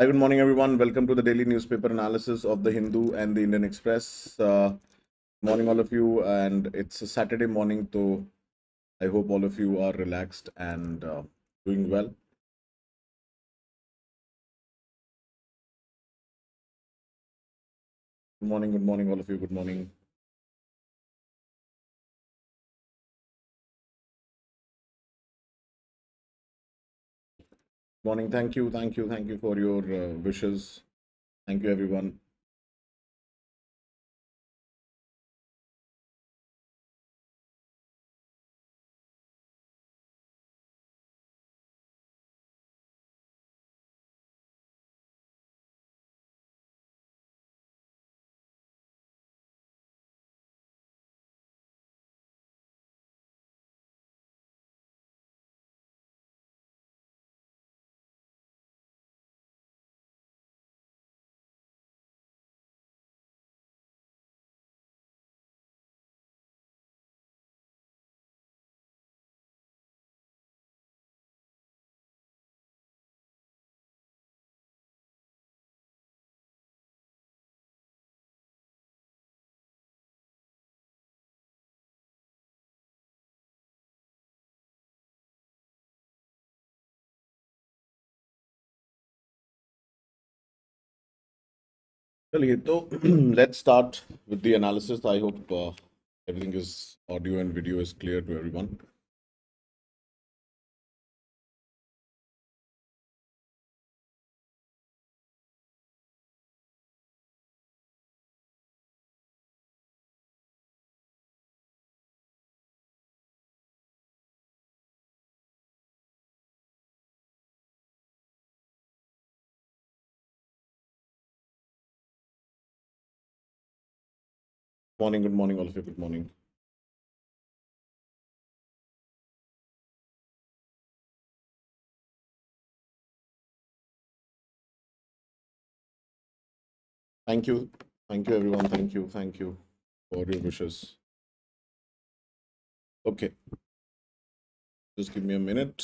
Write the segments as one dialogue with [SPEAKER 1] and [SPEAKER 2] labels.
[SPEAKER 1] Hi, good morning,
[SPEAKER 2] everyone. Welcome to the daily newspaper analysis of the Hindu and the Indian Express. Uh, morning, all of you, and it's a Saturday morning, so I hope all of you are relaxed
[SPEAKER 1] and uh, doing well.
[SPEAKER 3] Good morning, good morning, all of you. Good morning. Morning. Thank you. Thank you. Thank you for your uh, wishes. Thank you, everyone.
[SPEAKER 1] चलिए तो let's start with the analysis I hope everything is audio and video is clear to everyone
[SPEAKER 3] morning. Good morning, all of you. Good morning. Thank you. Thank you, everyone. Thank you. Thank you for your wishes. Okay. Just give me a minute.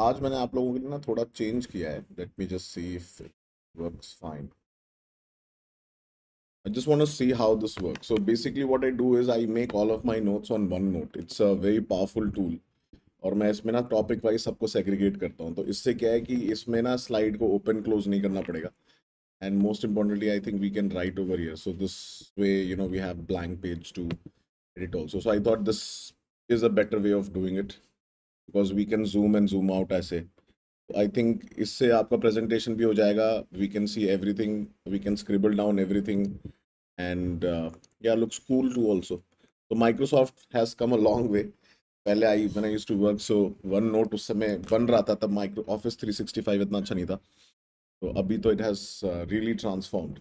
[SPEAKER 2] आज मैंने आप लोगों के लिए ना थोड़ा change किया है let me just see if it works fine I just want to see how this works. So basically what I do is I make all of my notes on one note. It's a very powerful tool. और मैं इसमें ना topic wise सबको segregate करता हूँ तो इससे क्या है कि इसमें ना स्लाइड को ओपन क्लोज नहीं करना पड़ेगा and most importantly I think we can write over here so this way you know we have blank page to edit also so I thought this is a better way of doing it because we can zoom and zoom out ऐसे I think इससे आपका presentation भी हो जाएगा we can see everything we can scribble down every thing and या looks cool too also तो Microsoft has come a long way पहले I मैंने use to work so one note उस समय बन रहा था तब micro office three sixty five इतना अच्छा नहीं था तो अभी तो it has really
[SPEAKER 1] transformed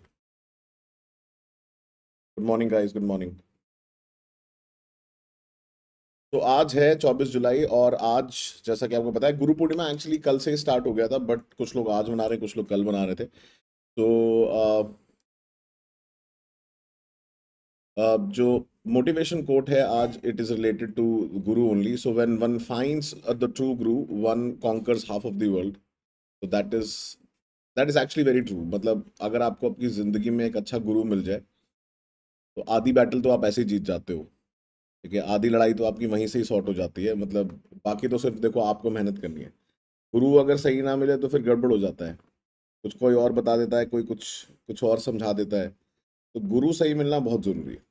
[SPEAKER 1] good morning guys good morning
[SPEAKER 2] तो आज है 24 जुलाई और आज जैसा कि आपको पता है गुरु पूर्णिमा एक्चुअली कल से ही स्टार्ट हो गया था बट कुछ लोग आज मना रहे कुछ लोग कल मना रहे थे तो आ, जो मोटिवेशन कोट है आज it is related to guru only so when one finds the true guru one conquers half of the world तो that is that is actually very true मतलब अगर आपको आपकी ज़िंदगी में एक अच्छा गुरु मिल जाए तो आधी बैटल तो आप ऐसे ही जीत जाते हो देखिए आधी लड़ाई तो आपकी वहीं से ही सॉर्ट हो जाती है मतलब बाकी तो सिर्फ देखो आपको मेहनत करनी है गुरु अगर सही ना मिले तो फिर गड़बड़ हो जाता है कुछ कोई और बता देता है कोई कुछ कुछ और समझा देता है तो गुरु सही मिलना बहुत ज़रूरी है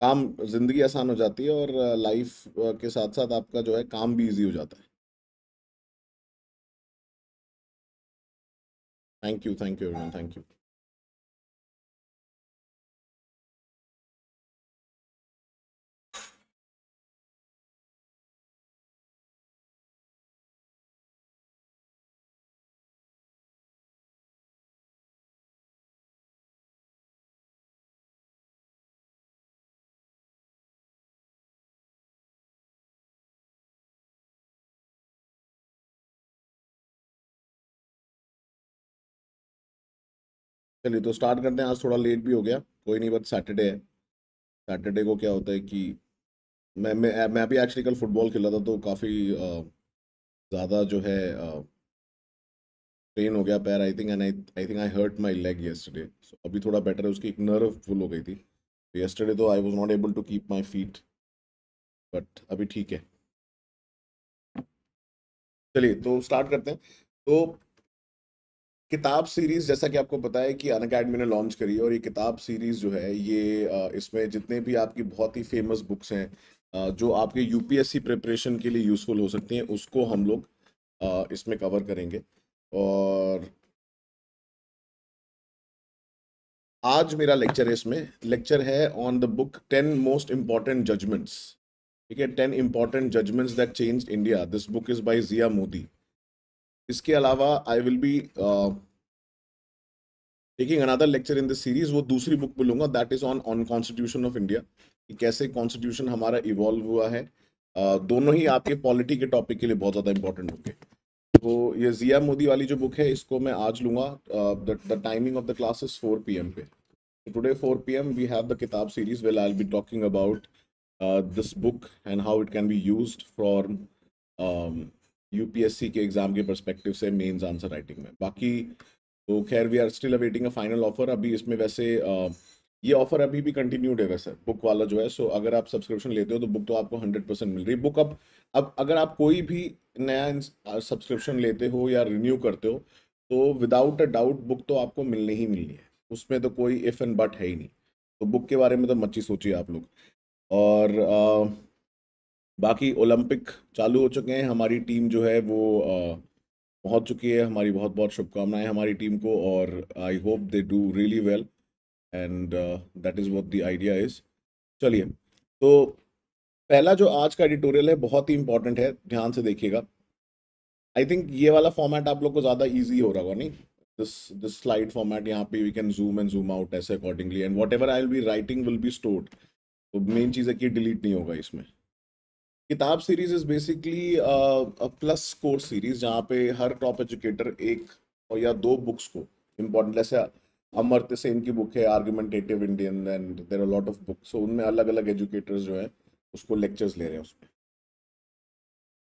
[SPEAKER 2] काम ज़िंदगी आसान हो जाती है और लाइफ के साथ साथ आपका जो है काम भी
[SPEAKER 1] ईजी हो जाता है
[SPEAKER 3] thank you thank you everyone thank you
[SPEAKER 2] चलिए तो स्टार्ट करते हैं आज थोड़ा लेट भी हो गया कोई नहीं बट सैटरडे है सैटरडे को क्या होता है कि मैं मैं मैं भी एक्चुअली कल फुटबॉल खेला था तो काफ़ी ज़्यादा जो है ट्रेन हो गया पैर I think and I I think I hurt my leg yesterday so अभी थोड़ा बेटर है उसकी एक नर्व फुल हो गई थी येस्टरडे तो I was not able to keep my feet but अभी ठीक है चलिए तो स्टार्ट करते हैं तो किताब सीरीज जैसा कि आपको पता है कि अन अकेडमी ने लॉन्च करी है और ये किताब सीरीज जो है ये इसमें जितने भी आपकी बहुत ही फेमस बुक्स हैं जो आपके यूपीएससी प्रिपरेशन के लिए यूज़फुल हो सकती हैं उसको हम लोग इसमें कवर करेंगे और आज मेरा लेक्चर है इसमें लेक्चर है on the book ten most important judgments ठीक है ten important judgments that change India this book is by Zia Mody इसके अलावा I will be taking another lecture in the series वो दूसरी बुक में लूंगा that is on on constitution of India कि कैसे कॉन्स्टिट्यूशन हमारा इवॉल्व हुआ है uh, दोनों ही आपके पॉलिटी के टॉपिक के लिए बहुत ज़्यादा इंपॉर्टेंट होंगे तो ये जिया मोदी वाली जो बुक है इसको मैं आज लूंगा the timing of the class is four P M पे today four P M we have the Kitab series well I be talking about this book and how it can be use for UPSC के exam के perspective से mains answer writing में बाकी तो खैर we are still awaiting a final offer अभी इसमें वैसे ये ऑफर अभी भी कंटिन्यूड है वैसे बुक वाला जो है सो अगर आप सब्सक्रिप्शन लेते हो तो बुक तो आपको हंड्रेड परसेंट मिल रही है बुक अब अब अगर आप कोई भी नया सब्सक्रिप्शन लेते हो या रिन्यू करते हो तो विदाउट अ डाउट बुक तो आपको मिलनी ही मिलनी है उसमें तो कोई इफ़ एंड बट है ही नहीं तो बुक के बारे में तो मच्छी सोचिए आप लोग और आ, बाकी ओलंपिक चालू हो चुके हैं हमारी टीम जो है वो पहुंच चुकी है हमारी बहुत बहुत शुभकामनाएं हमारी टीम को और I hope they do really well and that is what the idea is चलिए तो पहला जो आज का एडिटोरियल है बहुत ही इंपॉर्टेंट है ध्यान से देखिएगा आई थिंक ये वाला फॉर्मेट आप लोग को ज़्यादा ईजी हो रहा होगा नहीं दिस दिस स्लाइड फॉर्मेट यहाँ पे we can zoom and zoom out ऐसे accordingly and whatever I will be writing will be stored तो मेन चीज़ है कि डिलीट नहीं होगा इसमें Kitab series is basically plus course series जहाँ पे हर टॉप एजुकेटर एक और या दो बुक्स को इम्पोर्टेंट जैसे अमर्त्य सेन की बुक है argumentative Indian and there are lot of book so उनमें अलग अलग एजुकेटर्स जो है उसको लेक्चर्स ले रहे हैं उसमें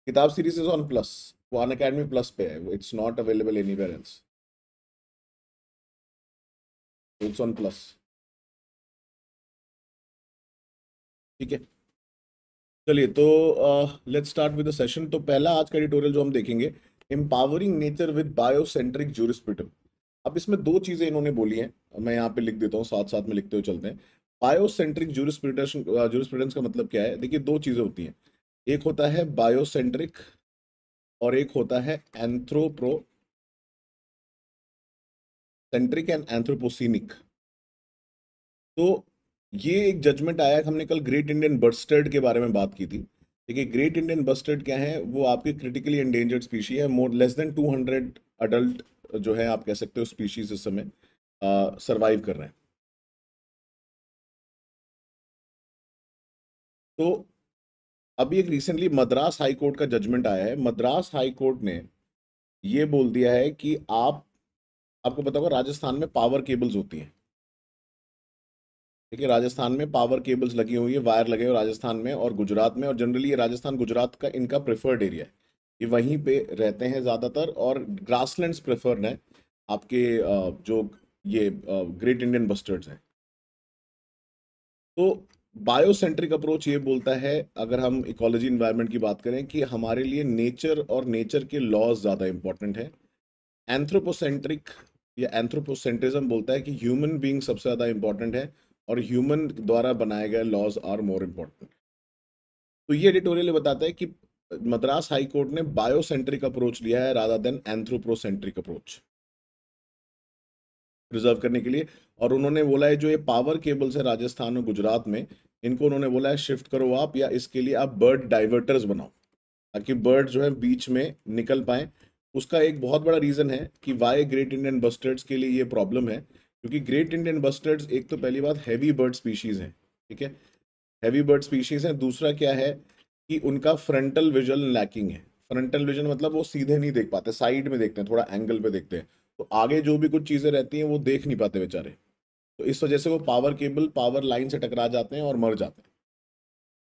[SPEAKER 2] किताब सीरीज इज ऑन प्लस वो अन अकेडमी प्लस पे है it's not available any where else it's on plus ठीक है चलिए तो let's start with the session तो पहला आज का एडिटोरियल जो हम देखेंगे empowering nature with biocentric jurisprudence अब इसमें दो चीज़ें इन्होंने बोली हैं मैं यहाँ पे लिख देता हूँ साथ साथ में लिखते हुए चलते हैं बायोसेंट्रिक जूरिस्पिटेशन जूरिस्प्रिटेंस का मतलब क्या है देखिए दो चीज़ें होती हैं एक होता है बायोसेंट्रिक और एक होता है एंथ्रोप्रो सेंट्रिक एंड एंथ्रोपोसिनिक तो ये एक जजमेंट आया हमने कल ग्रेट इंडियन बर्स्टर्ड के बारे में बात की थी देखिए ग्रेट इंडियन बर्स्टर्ड क्या है वो आपकी क्रिटिकली एंडेंजर्ड स्पीशी है मोर लेस देन 200 अडल्ट जो है आप कह सकते हो स्पीशीज इस समय सर्वाइव कर रहे हैं
[SPEAKER 1] तो अभी एक रिसेंटली मद्रास हाई कोर्ट का जजमेंट
[SPEAKER 2] आया है मद्रास हाई कोर्ट ने ये बोल दिया है कि आप आपको पता होगा राजस्थान में पावर केबल्स होती हैं देखिए राजस्थान में पावर केबल्स लगी हुई है वायर लगे हुए राजस्थान में और गुजरात में और जनरली ये राजस्थान गुजरात का इनका प्रेफर्ड एरिया है ये वहीं पे रहते हैं ज़्यादातर और ग्रासलैंड्स प्रेफर्ड हैं आपके जो ये ग्रेट इंडियन बस्टर्ड्स हैं तो बायोसेंट्रिक अप्रोच ये बोलता है अगर हम इकोलॉजी इन्वायरमेंट की बात करें कि हमारे लिए नेचर और नेचर के लॉज ज़्यादा इम्पॉर्टेंट है एंथ्रोपोसेंट्रिक या एंथ्रोपोसेंट्रिज्म बोलता है कि ह्यूमन बींग सबसे ज़्यादा इम्पॉर्टेंट है और ह्यूमन द्वारा बनाए गए लॉज आर मोर इम्पोर्टेंट तो ये एडिटोरियल बताता है कि मद्रास हाई कोर्ट ने बायोसेंट्रिक अप्रोच लिया है rather than anthropocentric approach preserve करने के लिए और उन्होंने बोला है जो ये पावर केबल्स है राजस्थान और गुजरात में इनको उन्होंने बोला है शिफ्ट करो आप या इसके लिए आप बर्ड डाइवर्टर्स बनाओ ताकि बर्ड जो है बीच में निकल पाए उसका एक बहुत बड़ा रीज़न है कि वाई ग्रेट इंडियन बस्टर्ड्स के लिए ये प्रॉब्लम है क्योंकि ग्रेट इंडियन बस्टर्ड्स एक तो पहली बात हैवी बर्ड स्पीशीज़ हैं ठीक है हैवी बर्ड स्पीशीज़ हैं दूसरा क्या है कि उनका फ्रंटल विजन लैकिंग है फ्रंटल विजन मतलब वो सीधे नहीं देख पाते साइड में देखते हैं थोड़ा एंगल पे देखते हैं तो आगे जो भी कुछ चीज़ें रहती हैं वो देख नहीं पाते बेचारे तो इस वजह से वो पावर केबल पावर लाइन से टकरा जाते हैं और मर जाते हैं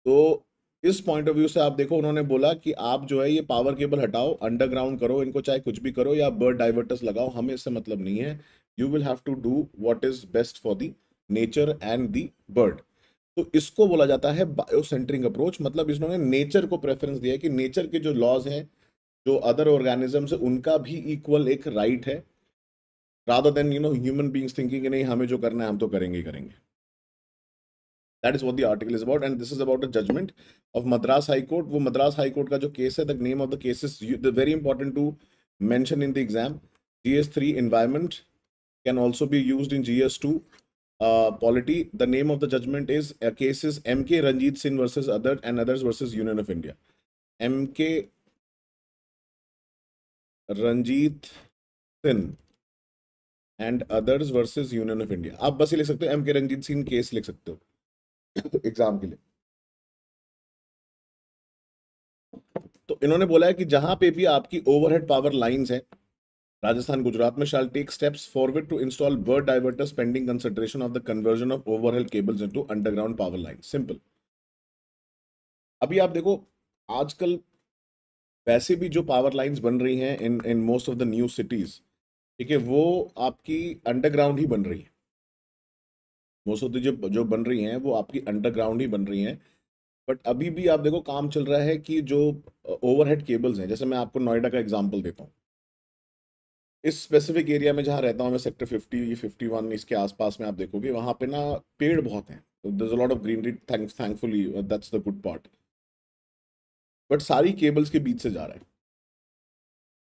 [SPEAKER 2] तो इस पॉइंट ऑफ व्यू से आप देखो उन्होंने बोला कि आप जो है ये पावर केबल हटाओ अंडरग्राउंड करो इनको चाहे कुछ भी करो या बर्ड डाइवर्टर्स लगाओ हमें इससे मतलब नहीं है you will have to do what is best for the nature and the bird तो इसको बोला जाता है बायोसेंट्रिक अप्रोच मतलब इन्होंने नेचर को प्रेफरेंस दिया है कि नेचर के जो लॉज हैं जो अदर ऑर्गेनिजम्स है उनका भी इक्वल एक राइट right है rather than you know human beings thinking नहीं हमें जो करना है हम तो करेंगे ही करेंगे that is what the article is about and this is about a judgment of Madras high court वो मद्रास हाईकोर्ट का जो केस है the name of the cases very important to mention in the exam G S three environment can also be used in GS2 uh, polity. The name of the judgment is a uh, case is MK Ranjit Singh versus other and others versus Union of India. MK
[SPEAKER 1] Ranjit Singh and others versus Union of India. आप बस ये लिख सकते हो MK Ranjit Singh case case लिख सकते हो exam के लिए तो इन्होंने बोला
[SPEAKER 2] है कि जहां पे भी आपकी ओवरहेड पावर लाइंस हैं राजस्थान गुजरात में shall take steps forward to install bird diverter pending consideration of the conversion of overhead cables in to underground power line simple अभी आप देखो आजकल वैसे भी जो पावर लाइन्स बन रही हैं in in most of the new cities ठीक है वो आपकी अंडरग्राउंड ही बन रही है मोस्ट ऑफ द जो जो बन रही हैं वो आपकी अंडरग्राउंड ही बन रही हैं बट अभी भी आप देखो काम चल रहा है कि जो ओवरहेड केबल्स हैं जैसे मैं आपको नोएडा का एग्जांपल देता हूँ इस स्पेसिफिक एरिया में जहाँ रहता हूँ मैं सेक्टर फिफ्टी ये फिफ्टी वन इसके आसपास में आप देखोगे वहाँ पे ना पेड़ बहुत हैं lot of greenery thankfully that's the good part but सारी केबल्स के बीच से जा रहा है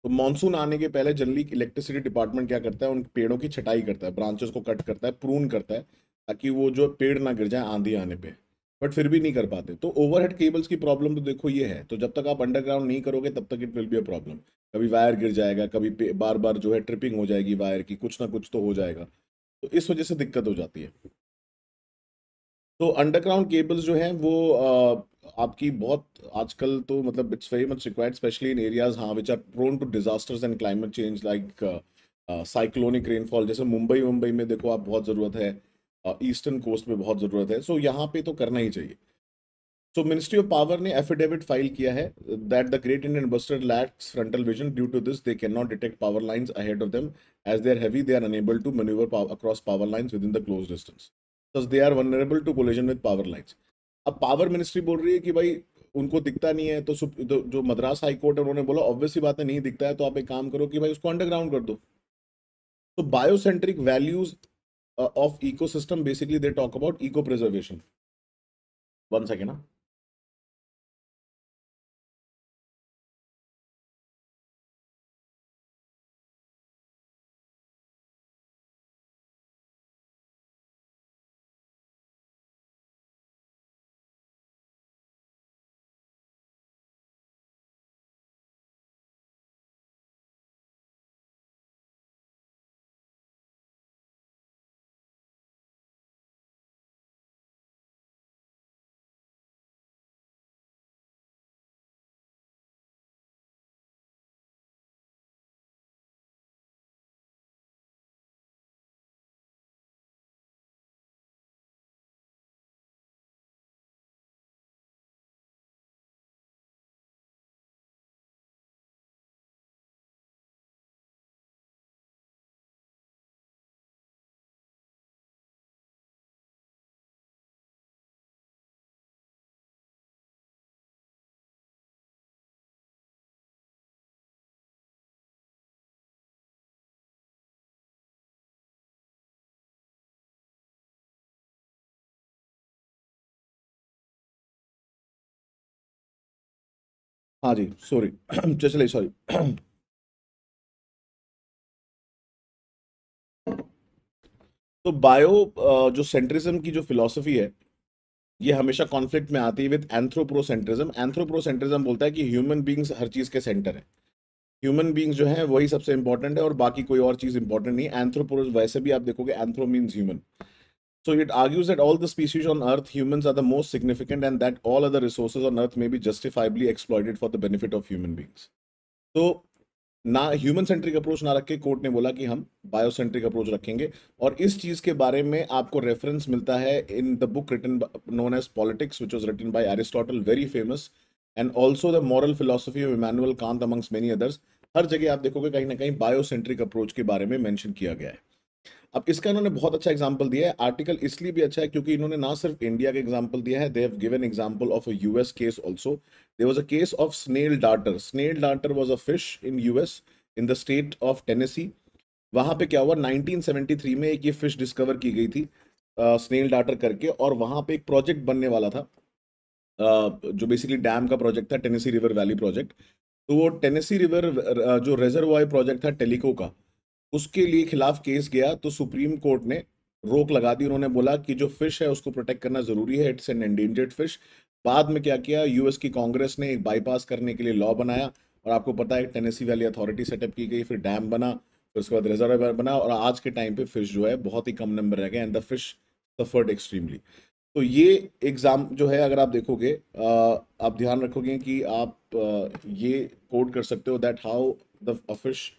[SPEAKER 2] तो मानसून आने के पहले जनरली इलेक्ट्रिसिटी डिपार्टमेंट क्या करता है उन पेड़ों की छटाई करता है ब्रांचेस को कट करता है प्रून करता है ताकि वो जो पेड़ ना गिर जाए आंधी आने पर बट फिर भी नहीं कर पाते तो ओवरहेड केबल्स की प्रॉब्लम तो देखो ये है तो जब तक आप अंडरग्राउंड नहीं करोगे तब तक it will be a problem कभी वायर गिर जाएगा कभी बार बार जो है ट्रिपिंग हो जाएगी वायर की कुछ ना कुछ तो हो जाएगा तो इस वजह से दिक्कत हो जाती है तो अंडरग्राउंड केबल्स जो हैं वो आ, आपकी बहुत आजकल तो मतलब it's very much required specially in areas हाँ which are prone to disasters and climate change like cyclonic rainfall जैसे मुंबई मुंबई में देखो आप बहुत ज़रूरत है ईस्टर्न कोस्ट पे बहुत ज़रूरत है सो so, यहाँ पे तो करना ही चाहिए सो मिनिस्ट्री ऑफ पावर ने एफिडेविट फाइल किया है that the great Indian bustard lacks frontal vision due to this they can not detect power lines ahead of them as they are heavy they are unable to maneuver across power lines within the close distance plus they are vulnerable to collision with power lines अब power ministry बोल रही है कि भाई उनको दिखता नहीं है तो, तो जो मद्रास हाई कोर्ट है उन्होंने बोला ऑब्वियसली बात है नहीं दिखता है तो आप एक काम करो कि भाई उसको अंडरग्राउंड कर दो तो biocentric values uh, of ecosystem basically they talk about eco preservation
[SPEAKER 3] one second huh? हाँ जी सॉरी
[SPEAKER 1] चले सॉरी
[SPEAKER 2] तो बायो जो सेंट्रिज्म की जो फिलॉसफी है ये हमेशा कॉन्फ्लिक्ट में आती है विद एंथ्रोप्रोसेंट्रिज्म एंथ्रोप्रोसेंट्रिज्म बोलता है कि ह्यूमन बींग्स हर चीज़ के सेंटर है ह्यूमन बींग्स जो है वही सबसे इंपॉर्टेंट है और बाकी कोई और चीज़ इंपॉर्टेंट नहीं एंथ्रोप्रो वैसे भी आप देखोगे anthro means human So it argues that all the species on Earth, humans are the most significant, and that all other resources on Earth may be justifiably exploited for the benefit of human beings. तो ना human centric approach ना रख के court ने बोला कि हम biocentric approach रखेंगे और इस चीज़ के बारे में आपको रेफरेंस मिलता है in the book written known as politics which was written by Aristotle very famous and also the moral philosophy of Immanuel Kant amongst many others हर जगह आप देखोगे कहीं ना कहीं बायोसेंट्रिक अप्रोच के बारे में मैंशन किया गया है अब इसका इन्होंने बहुत अच्छा एग्जाम्पल दिया है आर्टिकल इसलिए भी अच्छा है क्योंकि इन्होंने ना सिर्फ इंडिया का एग्जाम्पल दिया है they have given example of a US case also they was a case of snail darter snail darter was a fish in US in the state of Tennessee वहाँ पे क्या हुआ 1973 में एक ये फिश डिस्कवर की गई थी स्नेल uh, करके और वहाँ पे एक प्रोजेक्ट बनने वाला था uh, जो बेसिकली डैम का प्रोजेक्ट था टेनेसी रिवर वैली प्रोजेक्ट तो वो टेनेसी रिवर uh, जो रिजर्व प्रोजेक्ट था टेलीको का उसके लिए खिलाफ केस गया तो सुप्रीम कोर्ट ने रोक लगा दी उन्होंने बोला कि जो फिश है उसको प्रोटेक्ट करना जरूरी है इट्स एन एंडेंजर्ड फिश बाद में क्या किया यूएस की कांग्रेस ने एक बाईपास करने के लिए लॉ बनाया और आपको पता है टेनेसी वैली अथॉरिटी सेटअप की गई फिर डैम बना फिर उसके बाद रिजर्व बना और आज के टाइम पे फिश जो है बहुत ही कम नंबर रह गए and the fish suffered extremely तो ये एग्ज़ाम जो है अगर आप देखोगे आप ध्यान रखोगे कि आप ये कोड कर सकते हो that how the fish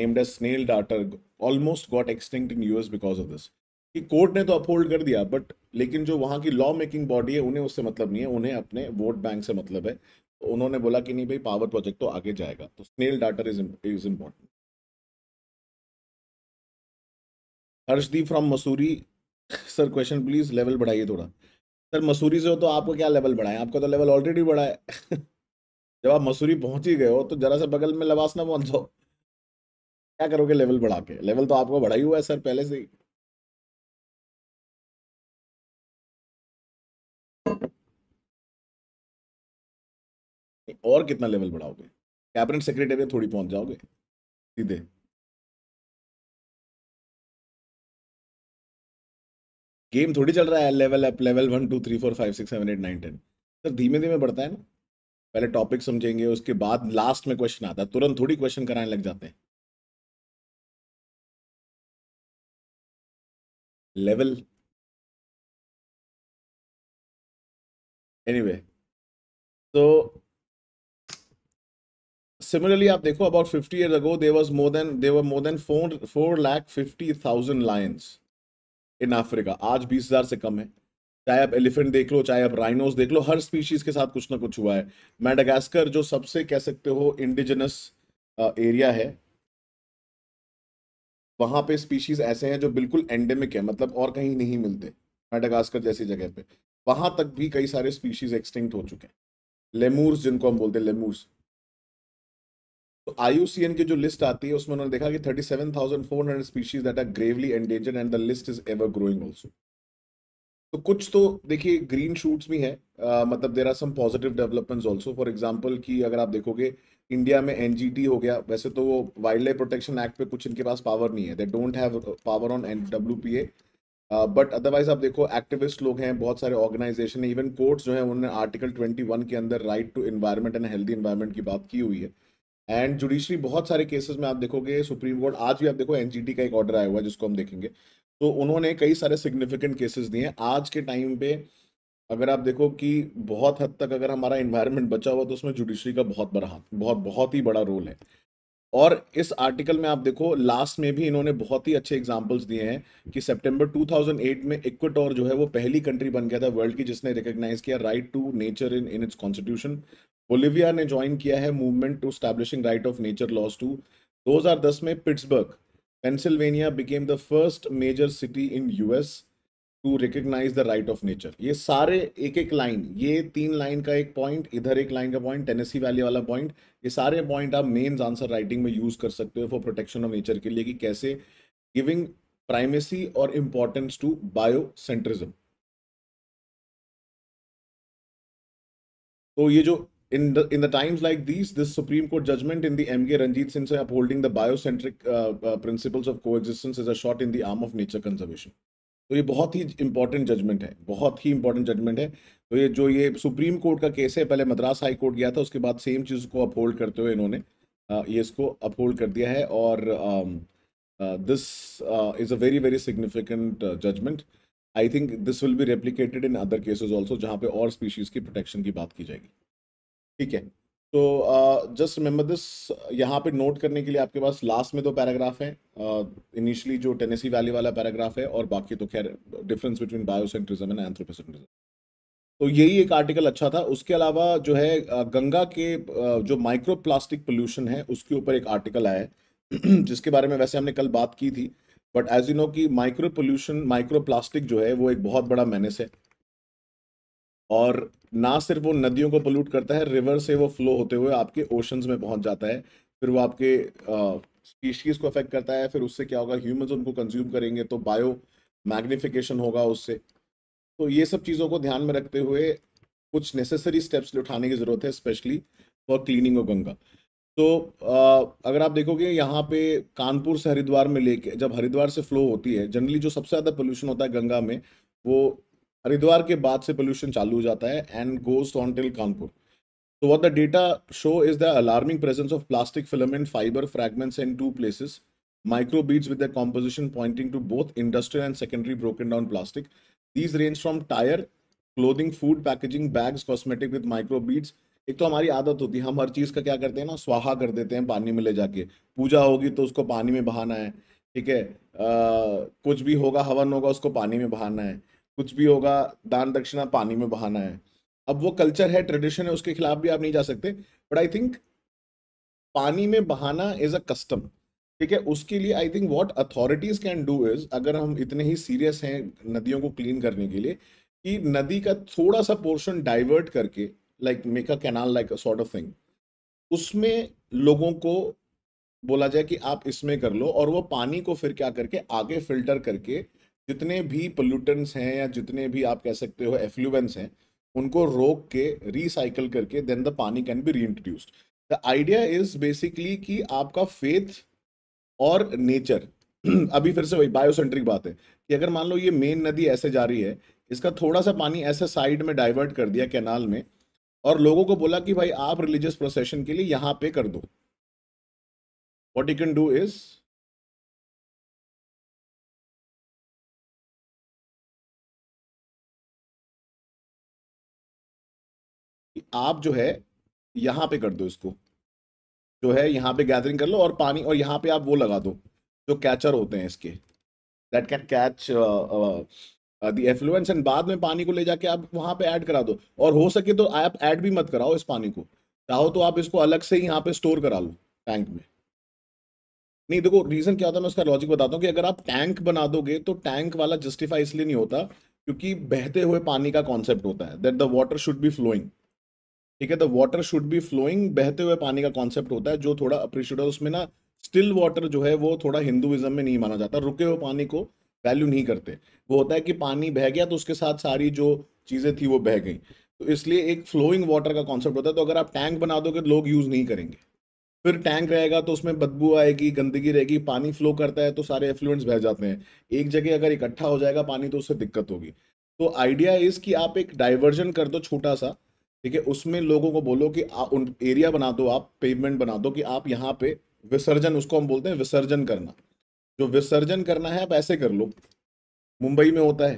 [SPEAKER 2] named as snail darter almost got extinct in US because of this कि कोर्ट ने तो अपहोल्ड कर दिया बट लेकिन जो वहाँ की लॉ मेकिंग बॉडी है उन्हें उससे मतलब नहीं है उन्हें अपने वोट बैंक से मतलब है तो उन्होंने बोला कि नहीं भाई पावर प्रोजेक्ट तो आगे जाएगा तो snail darter is is important Harshdeep from Mussoorie sir question please level बढ़ाइए थोड़ा सर मसूरी से हो तो आपको क्या लेवल बढ़ाएं आपका तो लेवल ऑलरेडी बढ़ा है जब आप मसूरी पहुंच ही गए हो तो जरा से बगल में लवासना पहुंच जाओ क्या करोगे लेवल बढ़ा के लेवल तो आपको बढ़ा ही हुआ है
[SPEAKER 1] सर पहले से ही
[SPEAKER 3] और कितना लेवल बढ़ाओगे कैबिनेट सेक्रेटरी थोड़ी पहुंच जाओगे सीधे
[SPEAKER 2] गेम थोड़ी चल रहा है level up level one two three four five six seven eight nine ten sir धीमे धीमे बढ़ता है ना पहले टॉपिक समझेंगे उसके बाद लास्ट
[SPEAKER 1] में क्वेश्चन आता है तुरंत थोड़ी क्वेश्चन कराने लग जाते हैं level anyway so
[SPEAKER 2] similarly aap dekho about 50 years ago there was more than there were more than 4 4 lakh 50000 lions in africa aaj 20000 se kam hai चाहे आप एलिफेंट देख लो चाहे आप राइनोस देख लो हर स्पीशीज के साथ कुछ ना कुछ हुआ है मैडागास्कर जो सबसे कह सकते हो इंडिजिनस एरिया है वहां पे स्पीशीज ऐसे हैं जो बिल्कुल एंडेमिक है मतलब और कहीं नहीं मिलते मेडागास्कर जैसी जगह पे वहां तक भी कई सारे स्पीशीज एक्सटिंक्ट हो चुके हैं लेमूर्स जिनको हम बोलते हैं लेमूर्स तो आई की जो लिस्ट आती है उसमें उन्होंने देखा कि thirty seven thousand four hundred species that are gravely endangered and the list is ever growing also तो कुछ तो देखिए ग्रीन शूट्स भी हैं मतलब there are some positive developments also for example कि अगर आप देखोगे इंडिया में एनजीटी हो गया वैसे तो वो वाइल्ड लाइफ प्रोटेक्शन एक्ट पे कुछ इनके पास पावर नहीं है they don't have power on N W P A but otherwise आप देखो एक्टिविस्ट लोग हैं बहुत सारे ऑर्गेनाइजेशन है इवन कोर्ट्स जो है उन्होंने आर्टिकल वन के अंदर right to environment and healthy environment की बात की हुई है एंड जुडिशरी बहुत सारे केसेस में आप देखोगे सुप्रीम कोर्ट आज भी आप देखो एनजीटी का एक ऑर्डर आया हुआ है जिसको हम देखेंगे तो उन्होंने कई सारे सिग्निफिकेंट केसेस दिए हैं आज के टाइम पे अगर आप देखो कि बहुत हद तक अगर हमारा इन्वायरमेंट बचा हुआ तो उसमें जुडिशरी का बहुत बड़ा हाथ बहुत बहुत ही बड़ा रोल है और इस आर्टिकल में आप देखो लास्ट में भी इन्होंने बहुत ही अच्छे एग्जांपल्स दिए हैं कि सितंबर 2008 में इक्वेटोर जो है वो पहली कंट्री बन गया था वर्ल्ड की जिसने रिकॉग्नाइज किया right to nature in in its constitution Bolivia ने ज्वाइन किया है movement to establishing right of nature laws to 2010 में Pittsburgh Pennsylvania became the first major city in US to recognise the right of nature ये सारे एक एक line ये तीन लाइन का एक पॉइंट इधर एक लाइन का पॉइंट टेनेसी वैली वाला पॉइंट ये सारे पॉइंट आप मेन्स आंसर राइटिंग में यूज़ कर सकते हो फॉर प्रोटेक्शन ऑफ नेचर के लिए कि कैसे गिविंग प्राइमेसी और इम्पोर्टेंस टू सेंट्रिज्म तो ये जो in the in the times like these, this Supreme Court judgment in the M.K. Ranjit Singh upholding the biocentric uh, uh, principles of coexistence is a shot in the arm of nature conservation. तो ये बहुत ही important judgement है बहुत ही important judgement है तो ये जो ये सुप्रीम कोर्ट का केस है पहले मद्रास हाई कोर्ट गया था उसके बाद सेम चीज़ को अपहोल्ड करते हुए इन्होंने uh, ये इसको अपहोल्ड कर दिया है और this is a very very significant judgement I think this will be replicated in other cases also जहाँ पे और स्पीशीज़ की प्रोटेक्शन की बात की जाएगी ठीक है तो जस्ट रिमेंबर दिस यहाँ पे नोट करने के लिए आपके पास लास्ट में दो पैराग्राफ हैं इनिशियली uh, जो टेनेसी वैली वाला पैराग्राफ है और बाकी तो खैर difference between biocentrism and anthropocentrism तो यही एक आर्टिकल अच्छा था उसके अलावा जो है गंगा के जो माइक्रो प्लास्टिक पोल्यूशन है उसके ऊपर एक आर्टिकल आया है जिसके बारे में वैसे हमने कल बात की थी बट एज यू नो कि माइक्रो पोल्यूशन माइक्रो प्लास्टिक जो है वो एक बहुत बड़ा मैनेस है और ना सिर्फ वो नदियों को पोल्यूट करता है रिवर से वो फ्लो होते हुए आपके ओशंस में पहुंच जाता है फिर वो आपके स्पीशीज़ को अफेक्ट करता है फिर उससे क्या होगा ह्यूमंस उनको कंज्यूम करेंगे तो बायो मैग्निफिकेशन होगा उससे तो ये सब चीज़ों को ध्यान में रखते हुए कुछ नेसेसरी स्टेप्स उठाने की ज़रूरत है specially for cleaning of Ganga तो आ, अगर आप देखोगे यहाँ पे कानपुर से हरिद्वार में लेके जब हरिद्वार से फ्लो होती है जनरली जो सबसे ज़्यादा पोल्यूशन होता है गंगा में वो हरिद्वार के बाद से पोल्यूशन चालू हो जाता है and goes on till Kanpur तो what the data show is the alarming presence of plastic filament fibre fragments in two places microbeads with the composition pointing to both industrial and secondary broken down plastic these range from tyre clothing food packaging bags cosmetic with microbeads एक तो हमारी आदत होती है हम हर चीज़ का क्या करते हैं ना स्वाहा कर देते हैं पानी में ले जाके पूजा होगी तो उसको पानी में बहाना है ठीक है कुछ भी होगा हवन होगा उसको पानी में बहाना है कुछ भी होगा दान दक्षिणा पानी में बहाना है अब वो कल्चर है ट्रेडिशन है उसके खिलाफ भी आप नहीं जा सकते बट आई थिंक पानी में बहाना इज अ कस्टम ठीक है उसके लिए I think what authorities can do is अगर हम इतने ही सीरियस हैं नदियों को क्लीन करने के लिए कि नदी का थोड़ा सा पोर्शन डाइवर्ट करके like make a canal like a sort of thing उसमें लोगों को बोला जाए कि आप इसमें कर लो और वो पानी को फिर क्या करके आगे फिल्टर करके जितने भी पोल्यूटेंट्स हैं या जितने भी आप कह सकते हो एफ्लुएंस हैं उनको रोक के रिसाइकल करके then the pani can be re the idea is basically कि आपका फेथ और नेचर अभी फिर से वही बायोसेंट्रिक बात है कि अगर मान लो ये मेन नदी ऐसे जा रही है इसका थोड़ा सा पानी ऐसे साइड में डाइवर्ट कर दिया कैनाल में और लोगों को बोला कि भाई आप रिलीजियस प्रोसेशन के लिए यहाँ पे कर दो
[SPEAKER 1] what you can do is
[SPEAKER 2] आप जो है यहाँ पे कर दो इसको जो है यहाँ पे गैदरिंग कर लो और पानी और यहाँ पे आप वो लगा दो जो कैचर होते हैं इसके that can catch the effluence and बाद में पानी को ले जाके आप वहाँ पे ऐड करा दो और हो सके तो आप ऐड भी मत कराओ इस पानी को चाहो तो आप इसको अलग से यहाँ पे स्टोर करा लो टैंक में नहीं देखो रीज़न क्या होता है मैं उसका लॉजिक बताता हूँ कि अगर आप टैंक बना दोगे तो टैंक वाला जस्टिफाई इसलिए नहीं होता क्योंकि बहते हुए पानी का कॉन्सेप्ट होता है that the water should be flowing ठीक है the water should be flowing बहते हुए पानी का कॉन्सेप्ट होता है जो थोड़ा अप्रिशिएट है उसमें ना स्टिल वाटर जो है वो थोड़ा हिंदुइज्म में नहीं माना जाता रुके हुए पानी को वैल्यू नहीं करते वो होता है कि पानी बह गया तो उसके साथ सारी जो चीज़ें थी वो बह गई तो इसलिए एक फ्लोइंग वाटर का कॉन्सेप्ट होता है तो अगर आप टैंक बना दोगे तो लोग यूज़ नहीं करेंगे फिर टैंक रहेगा तो उसमें बदबू आएगी गंदगी रहेगी पानी फ्लो करता है तो सारे एफ्लुएंट्स बह जाते हैं एक जगह अगर इकट्ठा हो जाएगा पानी तो उससे दिक्कत होगी तो आइडिया इज़ कि आप एक डाइवर्जन कर दो छोटा सा ठीक है उसमें लोगों को बोलो कि आ, उन एरिया बना दो आप पेमेंट बना दो कि आप यहाँ पे विसर्जन उसको हम बोलते हैं विसर्जन करना जो विसर्जन करना है आप ऐसे कर लो मुंबई में होता है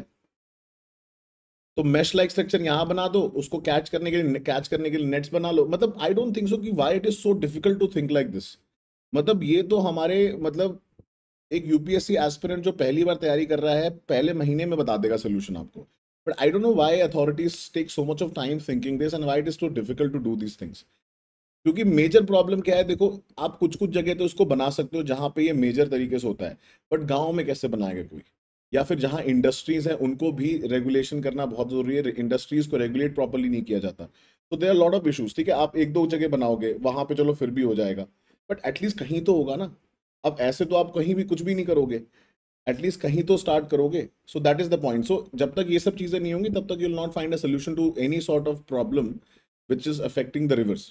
[SPEAKER 2] तो मैश लाइक स्ट्रक्चर यहाँ बना दो उसको कैच करने के लिए कैच करने के लिए नेट्स बना लो मतलब आई डोंट थिंक सो कि why it is so difficult to think like this मतलब ये तो हमारे मतलब एक यूपीएससी एस्पिरेंट जो पहली बार तैयारी कर रहा है पहले महीने में बता देगा सोल्यूशन आपको But I don't know why authorities take so much of time thinking this and why it is so difficult to do these things. क्योंकि मेजर प्रॉब्लम क्या है देखो आप कुछ कुछ जगह तो इसको बना सकते हो जहाँ पे ये मेजर तरीके से होता है बट गाँव में कैसे बनाएगा कोई या फिर जहां इंडस्ट्रीज हैं उनको भी रेगुलेशन करना बहुत जरूरी है इंडस्ट्रीज को रेगुलेट प्रॉपरली नहीं किया जाता तो there are lot of issues ठीक है आप एक दो जगह बनाओगे वहां पर चलो फिर भी हो जाएगा बट एटलीस्ट कहीं तो होगा ना अब ऐसे तो आप कहीं भी कुछ भी नहीं करोगे एटलीस्ट कहीं तो स्टार्ट करोगे so that is the point so जब तक ये सब चीजें नहीं होंगी तब तक you'll not find a solution to any sort of problem which is affecting the rivers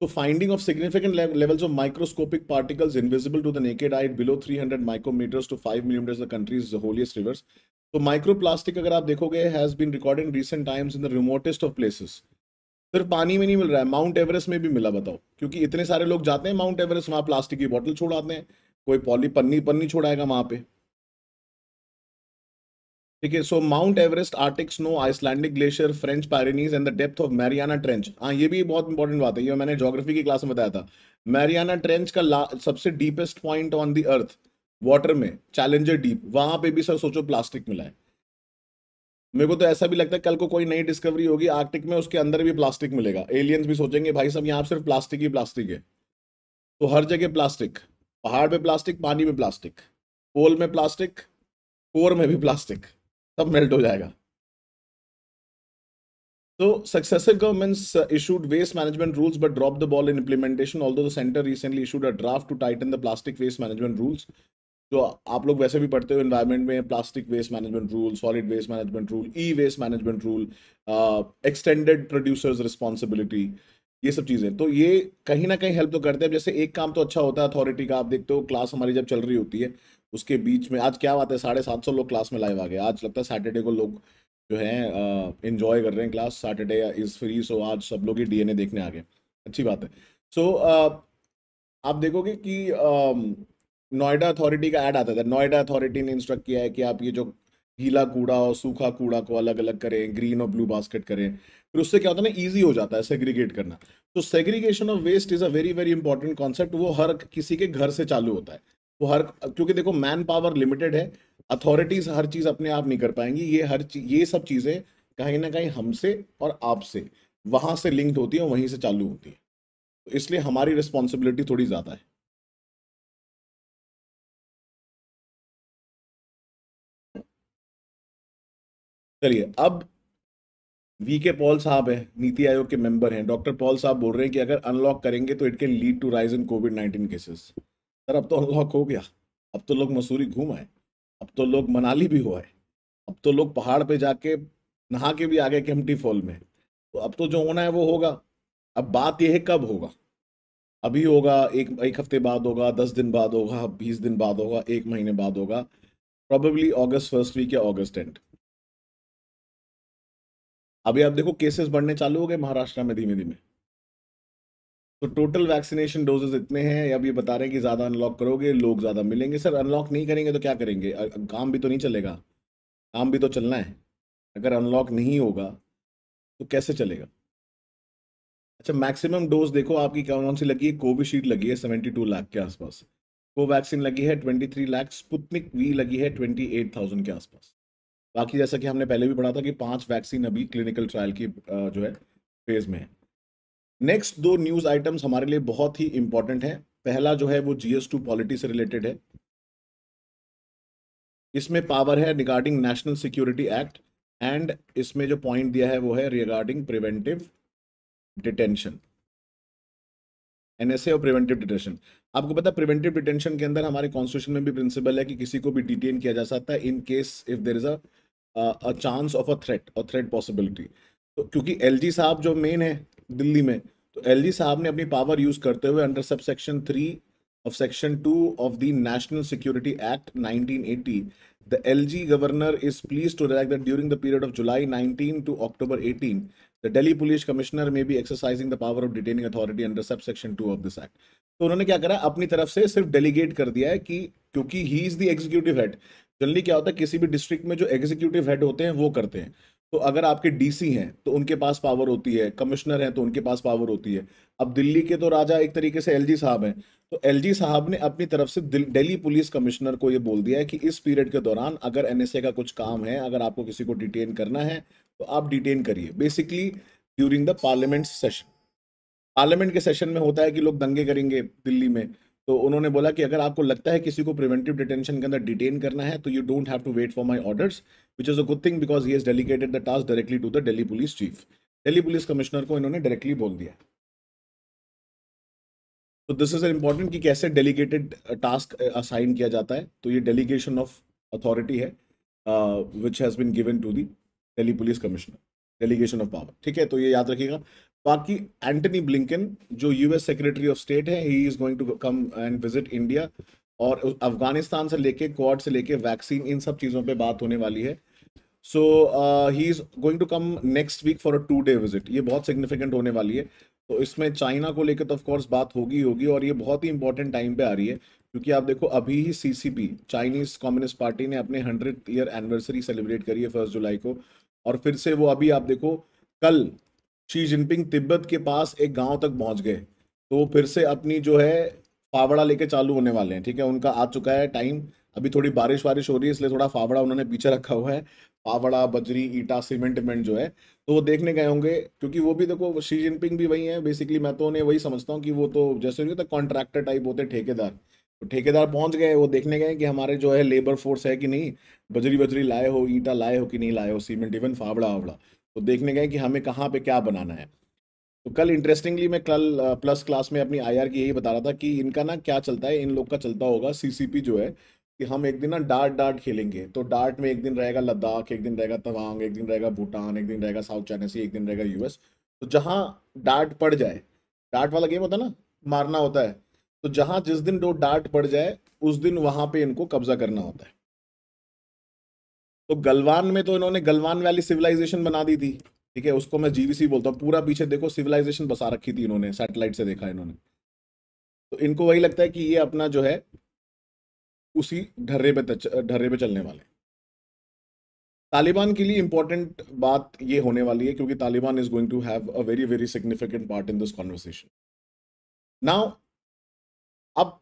[SPEAKER 2] तो finding of significant levels of microscopic particles invisible to the naked eye below three hundred micrometres to five millimetres the countries the holiest rivers तो micro plastic अगर आप देखोगे has been record in recent times in the remotest of places सिर्फ पानी में नहीं मिल रहा है माउंट एवरेस्ट में भी मिला बताओ क्योंकि इतने सारे लोग जाते हैं माउंट एवरेस्ट वहाँ प्लास्टिक की बॉटल छोड़ाते हैं कोई पॉली पन्नी पन्नी छोड़ाएगा वहाँ पे ठीक है so Mount Everest Arctic snow Icelandic glacier French Pyrenees and the depth of Mariana Trench हाँ ये भी बहुत इंपॉर्टेंट बात है ये मैंने जोग्राफी की क्लास में बताया था मैरियाना ट्रेंच का सबसे deepest point on the earth water में चैलेंजर डीप वहां पे भी सर सोचो प्लास्टिक मिला है मेरे को तो ऐसा भी लगता है कल को कोई नई डिस्कवरी होगी आर्टिक में उसके अंदर भी प्लास्टिक मिलेगा एलियंस भी सोचेंगे भाई सब यहाँ सिर्फ प्लास्टिक ही प्लास्टिक है तो हर जगह प्लास्टिक पहाड़ में प्लास्टिक पानी में प्लास्टिक पोल में प्लास्टिक कोर में भी प्लास्टिक सब मेल्ट हो जाएगा तो successive governments issued waste management rules but drop the ball in implementation although the centre recently issued a draft to tighten the plastic waste management rules तो आप लोग वैसे भी पढ़ते हो इन्वायरमेंट में plastic waste management rule solid waste management rule E waste management rule extended producers responsibility ये सब चीज़ें तो ये कहीं ना कहीं हेल्प तो करते हैं जैसे एक काम तो अच्छा होता है अथॉरिटी का आप देखते हो क्लास हमारी जब चल रही होती है उसके बीच में आज क्या बात है साढ़े सात सौ लोग क्लास में लाइव आ गए आज लगता है सैटरडे को लोग जो है इन्जॉय कर रहे हैं class Saturday is free so आज सब लोग ही डीएनए देखने आ गए अच्छी बात है सो so, uh, आप देखोगे कि नोएडा अथॉरिटी का ऐड आता था नोएडा अथॉरिटी ने इंस्ट्रक्ट किया है कि आप ये जो गीला कूड़ा और सूखा कूड़ा को अलग अलग करें ग्रीन और ब्लू बास्केट करें फिर उससे क्या होता है ना ईजी हो जाता है सेग्रीगेट करना तो segregation of waste is a very very important concept वो हर किसी के घर से चालू होता है वो हर क्योंकि देखो मैन पावर लिमिटेड है अथॉरिटीज हर चीज़ अपने आप नहीं कर पाएंगी ये हर ये सब चीज़ें कहीं ना कहीं हमसे और आपसे वहां से लिंक होती है वहीं से चालू होती है तो इसलिए हमारी
[SPEAKER 1] रिस्पॉन्सिबिलिटी थोड़ी ज़्यादा है चलिए अब
[SPEAKER 2] वी के पॉल साहब हैं नीति आयोग के मेंबर हैं डॉक्टर पॉल साहब बोल रहे हैं कि अगर अनलॉक करेंगे तो it can lead to rise in Covid nineteen cases sir अब तो अनलॉक हो गया अब तो लोग मसूरी घूम आए अब तो लोग मनाली भी हो आए अब तो लोग पहाड़ पे जाके नहा के भी आ गए केमटी फॉल में तो अब तो जो होना है वो होगा अब बात यह है कब होगा अभी होगा एक एक हफ्ते बाद होगा दस दिन बाद होगा बीस दिन बाद होगा एक महीने बाद होगा प्रॉबेबली अगस्त फर्स्ट वीक या अगस्त एंड अभी आप देखो केसेस बढ़ने चालू हो गए महाराष्ट्र में धीमे धीमे तो टोटल वैक्सीनेशन डोजेज इतने हैं अब ये बता रहे हैं कि ज़्यादा अनलॉक करोगे लोग ज़्यादा मिलेंगे सर अनलॉक नहीं करेंगे तो क्या करेंगे काम भी तो नहीं चलेगा काम भी तो चलना है अगर अनलॉक नहीं होगा तो कैसे चलेगा अच्छा मैक्सिमम डोज देखो आपकी कौन सी लगी है कोविशील्ड लगी है सेवेंटी टू लाख के आसपास कोवैक्सीन लगी है twenty three lakh Sputnik V लगी है ट्वेंटी एट थाउजेंड के आसपास बाकी जैसा कि हमने पहले भी पढ़ा था कि पांच वैक्सीन अभी क्लिनिकल ट्रायल की जो है फेज़ में है नेक्स्ट दो न्यूज आइटम्स हमारे लिए बहुत ही इंपॉर्टेंट है पहला जो है वो जीएस टू पॉलिटी से रिलेटेड है इसमें पावर है regarding national security act and इसमें जो पॉइंट दिया है वो है रिगार्डिंग प्रिवेंटिव डिटेंशन एनएसए और प्रिवेंटिव डिटेंशन आपको पता है प्रिवेंटिव डिटेंशन के अंदर हमारे कॉन्स्टिट्यूशन में भी प्रिंसिपल है कि किसी को भी डिटेन किया जा सकता है in case if there is a chance of a threat और थ्रेट पॉसिबिलिटी तो क्योंकि एलजी साहब जो मेन है दिल्ली में तो एलजी साहब ने अपनी पावर यूज करते हुए under sub section three of section 2 of the national security act 1980 the lg governor is pleased to relate that during the period of july 19 to october 18 the delhi police commissioner may be exercising the power of detaining authority under subsection 2 of this act तो उन्होंने क्या करा अपनी तरफ से सिर्फ delegate कर दिया है कि क्योंकि he is the executive head generally क्या होता है किसी भी डिस्ट्रिक्ट में जो एग्जीक्यूटिव हेड होते हैं वो करते हैं तो अगर आपके डीसी हैं तो उनके पास पावर होती है कमिश्नर हैं तो उनके पास पावर होती है अब दिल्ली के तो राजा एक तरीके से एलजी साहब हैं तो एलजी साहब ने अपनी तरफ से दिल्ली पुलिस कमिश्नर को ये बोल दिया है कि इस पीरियड के दौरान अगर एनएसए का कुछ काम है अगर आपको किसी को डिटेन करना है तो आप डिटेन करिए basically during the parliament session parliament के सेशन में होता है कि लोग दंगे करेंगे दिल्ली में तो उन्होंने बोला कि अगर आपको लगता है किसी को प्रिवेंटिव डिटेंशन के अंदर डिटेन करना है तो you don't have to wait for my orders which is a good thing because he is delegated the task directly to the Delhi police chief Delhi police commissioner को इन्होंने डायरेक्टली बोल दिया तो दिस इज इम्पॉर्टेंट कि कैसे डेलीगेटेड टास्क असाइन किया जाता है तो ये डेलीगेशन ऑफ अथॉरिटी है which has been given to the Delhi police commissioner delegation of power ठीक है तो ये याद रखिएगा बाकी एंटनी ब्लिंकन जो यूएस सेक्रेटरी ऑफ स्टेट है he is going to come and visit India और अफगानिस्तान से लेके क्वाड से लेके वैक्सीन इन सब चीज़ों पे बात होने वाली है so he is going to come next week for a two day visit ये बहुत सिग्निफिकेंट होने वाली है तो इसमें चाइना को लेकर तो ऑफकोर्स बात होगी होगी और ये बहुत ही इंपॉर्टेंट टाइम पे आ रही है क्योंकि आप देखो अभी ही सीसीपी चाइनीज़ कम्युनिस्ट पार्टी ने अपने हंड्रेड ईयर एनिवर्सरी सेलिब्रेट करी है फर्स्ट जुलाई को और फिर से वो अभी आप देखो कल शी जिनपिंग तिब्बत के पास एक गांव तक पहुंच गए तो फिर से अपनी जो है फावड़ा लेके चालू होने वाले हैं ठीक है उनका आ चुका है टाइम अभी थोड़ी बारिश वारिश हो रही है इसलिए थोड़ा फावड़ा उन्होंने पीछे रखा हुआ है फावड़ा बजरी ईटा सीमेंट वीमेंट जो है तो वो देखने गए होंगे क्योंकि वो भी देखो शी जिनपिंग भी वही है बेसिकली मैं तो उन्हें वही समझता हूँ कि वो तो जैसे नहीं होता कॉन्ट्रैक्टर टाइप होते ठेकेदार तो ठेकेदार पहुंच गए वो देखने गए कि हमारे जो है लेबर फोर्स है कि नहीं बजरी बजरी लाए हो ईटा लाए हो कि नहीं लाए हो सीमेंट इवन फावड़ा वावड़ा तो देखने गए कि हमें कहाँ पे क्या बनाना है तो कल इंटरेस्टिंगली मैं कल प्लस क्लास में अपनी आईआर की यही बता रहा था कि इनका ना क्या चलता है इन लोग का चलता होगा सीसीपी जो है कि हम एक दिन ना डार्ट डार्ट खेलेंगे तो डार्ट में एक दिन रहेगा लद्दाख एक दिन रहेगा तवांग एक दिन रहेगा भूटान एक दिन रहेगा साउथ चाइना सी एक दिन रहेगा यूएस तो जहाँ डार्ट पड़ जाए डार्ट वाला गेम होता है ना मारना होता है तो जहाँ जिस दिन दो डार्ट पड़ जाए उस दिन वहाँ पे इनको कब्जा करना होता है तो गलवान में तो इन्होंने गलवान वैली सिविलाइजेशन बना दी थी ठीक है उसको मैं जीवीसी बोलता हूँ पूरा पीछे देखो सिविलाइजेशन बसा रखी थी इन्होंने सैटेलाइट से देखा इन्होंने तो इनको वही लगता है कि ये अपना जो है उसी ढर्रे पे ढर्रे पे चलने वाले तालिबान के लिए इंपॉर्टेंट बात ये होने वाली है क्योंकि Taliban is going to have a very very significant part in this conversation now अब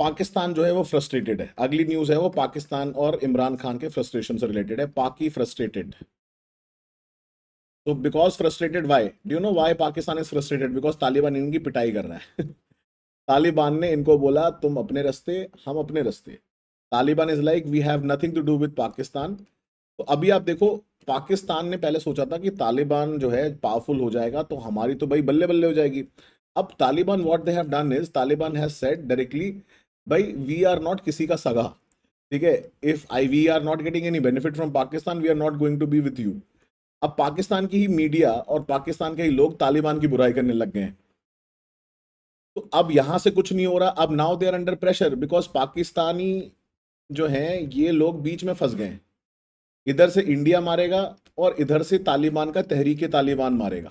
[SPEAKER 2] पाकिस्तान जो है वो फ्रस्ट्रेटेड है अगली न्यूज़ है वो पाकिस्तान और इमरान खान के फ्रस्ट्रेशन से रिलेटेड है पाकि फ्रस्ट्रेटेड तो because frustrated why do know why Pakistan is frustrated because Taliban इनकी पिटाई कर रहा है तालिबान ने इनको बोला तुम अपने रस्ते हम अपने रस्ते Taliban is like we have nothing to do with Pakistan तो अभी आप देखो पाकिस्तान ने पहले सोचा था कि तालिबान जो है पावरफुल हो जाएगा तो हमारी तो भाई बल्ले बल्ले हो जाएगी अब Taliban what they have done is Taliban has said directly भाई वी आर नॉट किसी का सगा ठीक है if I we are not getting any benefit from Pakistan we are not going to be with you अब पाकिस्तान की ही मीडिया और पाकिस्तान के ही लोग तालिबान की बुराई करने लग गए हैं तो अब यहां से कुछ नहीं हो रहा अब now they are under pressure because Pakistani जो हैं ये लोग बीच में फंस गए इधर से इंडिया मारेगा और इधर से तालिबान का तहरीक तालिबान मारेगा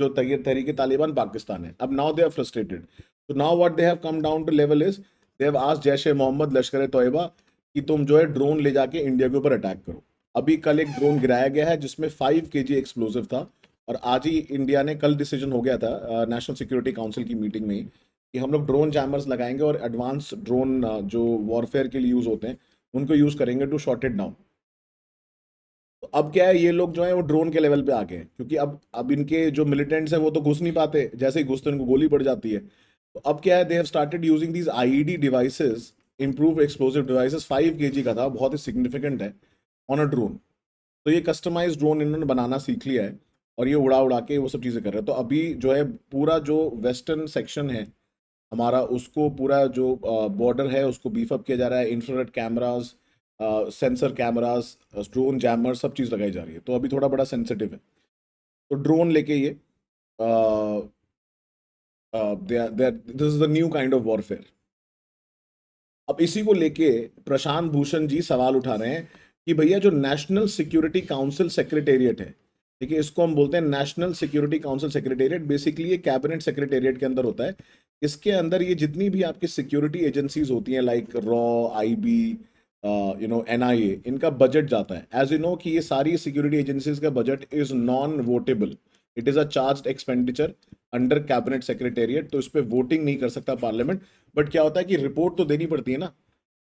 [SPEAKER 2] जो तहरीक तालिबान पाकिस्तान है अब नाउ दे आर फ्रस्ट्रेटेड तो now what they have come down to level is देव आज जैश ए मोहम्मद लश्कर तोयबा कि तुम जो है ड्रोन ले जाके इंडिया के ऊपर अटैक करो अभी कल एक ड्रोन गिराया गया है जिसमें फाइव के जी एक्सप्लोजिव था और आज ही इंडिया ने कल डिसीजन हो गया था नेशनल सिक्योरिटी काउंसिल की मीटिंग में कि हम लोग ड्रोन जैमर्स लगाएंगे और एडवांस ड्रोन uh, जो वॉरफेयर के लिए यूज़ होते हैं उनको यूज़ करेंगे टू शॉर्ट इट डाउन तो अब क्या है ये लोग जो है वो ड्रोन के लेवल पे आ गए क्योंकि अब अब इनके जो मिलिटेंट्स हैं वो तो घुस नहीं पाते जैसे ही घुसते उनको गोली पड़ जाती है अब क्या है they have started using these डी devices improve explosive devices five के का था बहुत ही सिग्निफिकेंट है ऑन अ ड्रोन तो ये कस्टमाइज ड्रोन इन्होंने बनाना सीख लिया है और ये उड़ा उड़ा के वो सब चीज़ें कर रहे हैं तो अभी जो है पूरा जो वेस्टर्न सेक्शन है हमारा उसको पूरा जो बॉर्डर है उसको बीफअप किया जा रहा है infrared cameras sensor cameras drone jammer सब चीज़ लगाई जा रही है तो अभी थोड़ा बड़ा सेंसिटिव है तो ड्रोन लेके ये uh, they are, they this is new kind of warfare. अब इसी को लेके प्रशांत भूषण जी सवाल उठा रहे हैं कि भैया जो नेशनल सिक्योरिटी काउंसिल सेक्रेटेरिएट है ठीक है इसको हम बोलते हैं national security council secretariat basically ये कैबिनेट सेक्रेटेरिएट के अंदर होता है इसके अंदर ये जितनी भी आपकी सिक्योरिटी एजेंसीज होती हैं लाइक रॉ आईबी यू नो एन इनका बजट जाता है एज यू नो कि ये सारी सिक्योरिटी एजेंसीज का budget is non votable it is a charge expenditure under cabinet secretariat तो इस पर वोटिंग नहीं कर सकता पार्लियामेंट बट क्या होता है कि रिपोर्ट तो देनी पड़ती है ना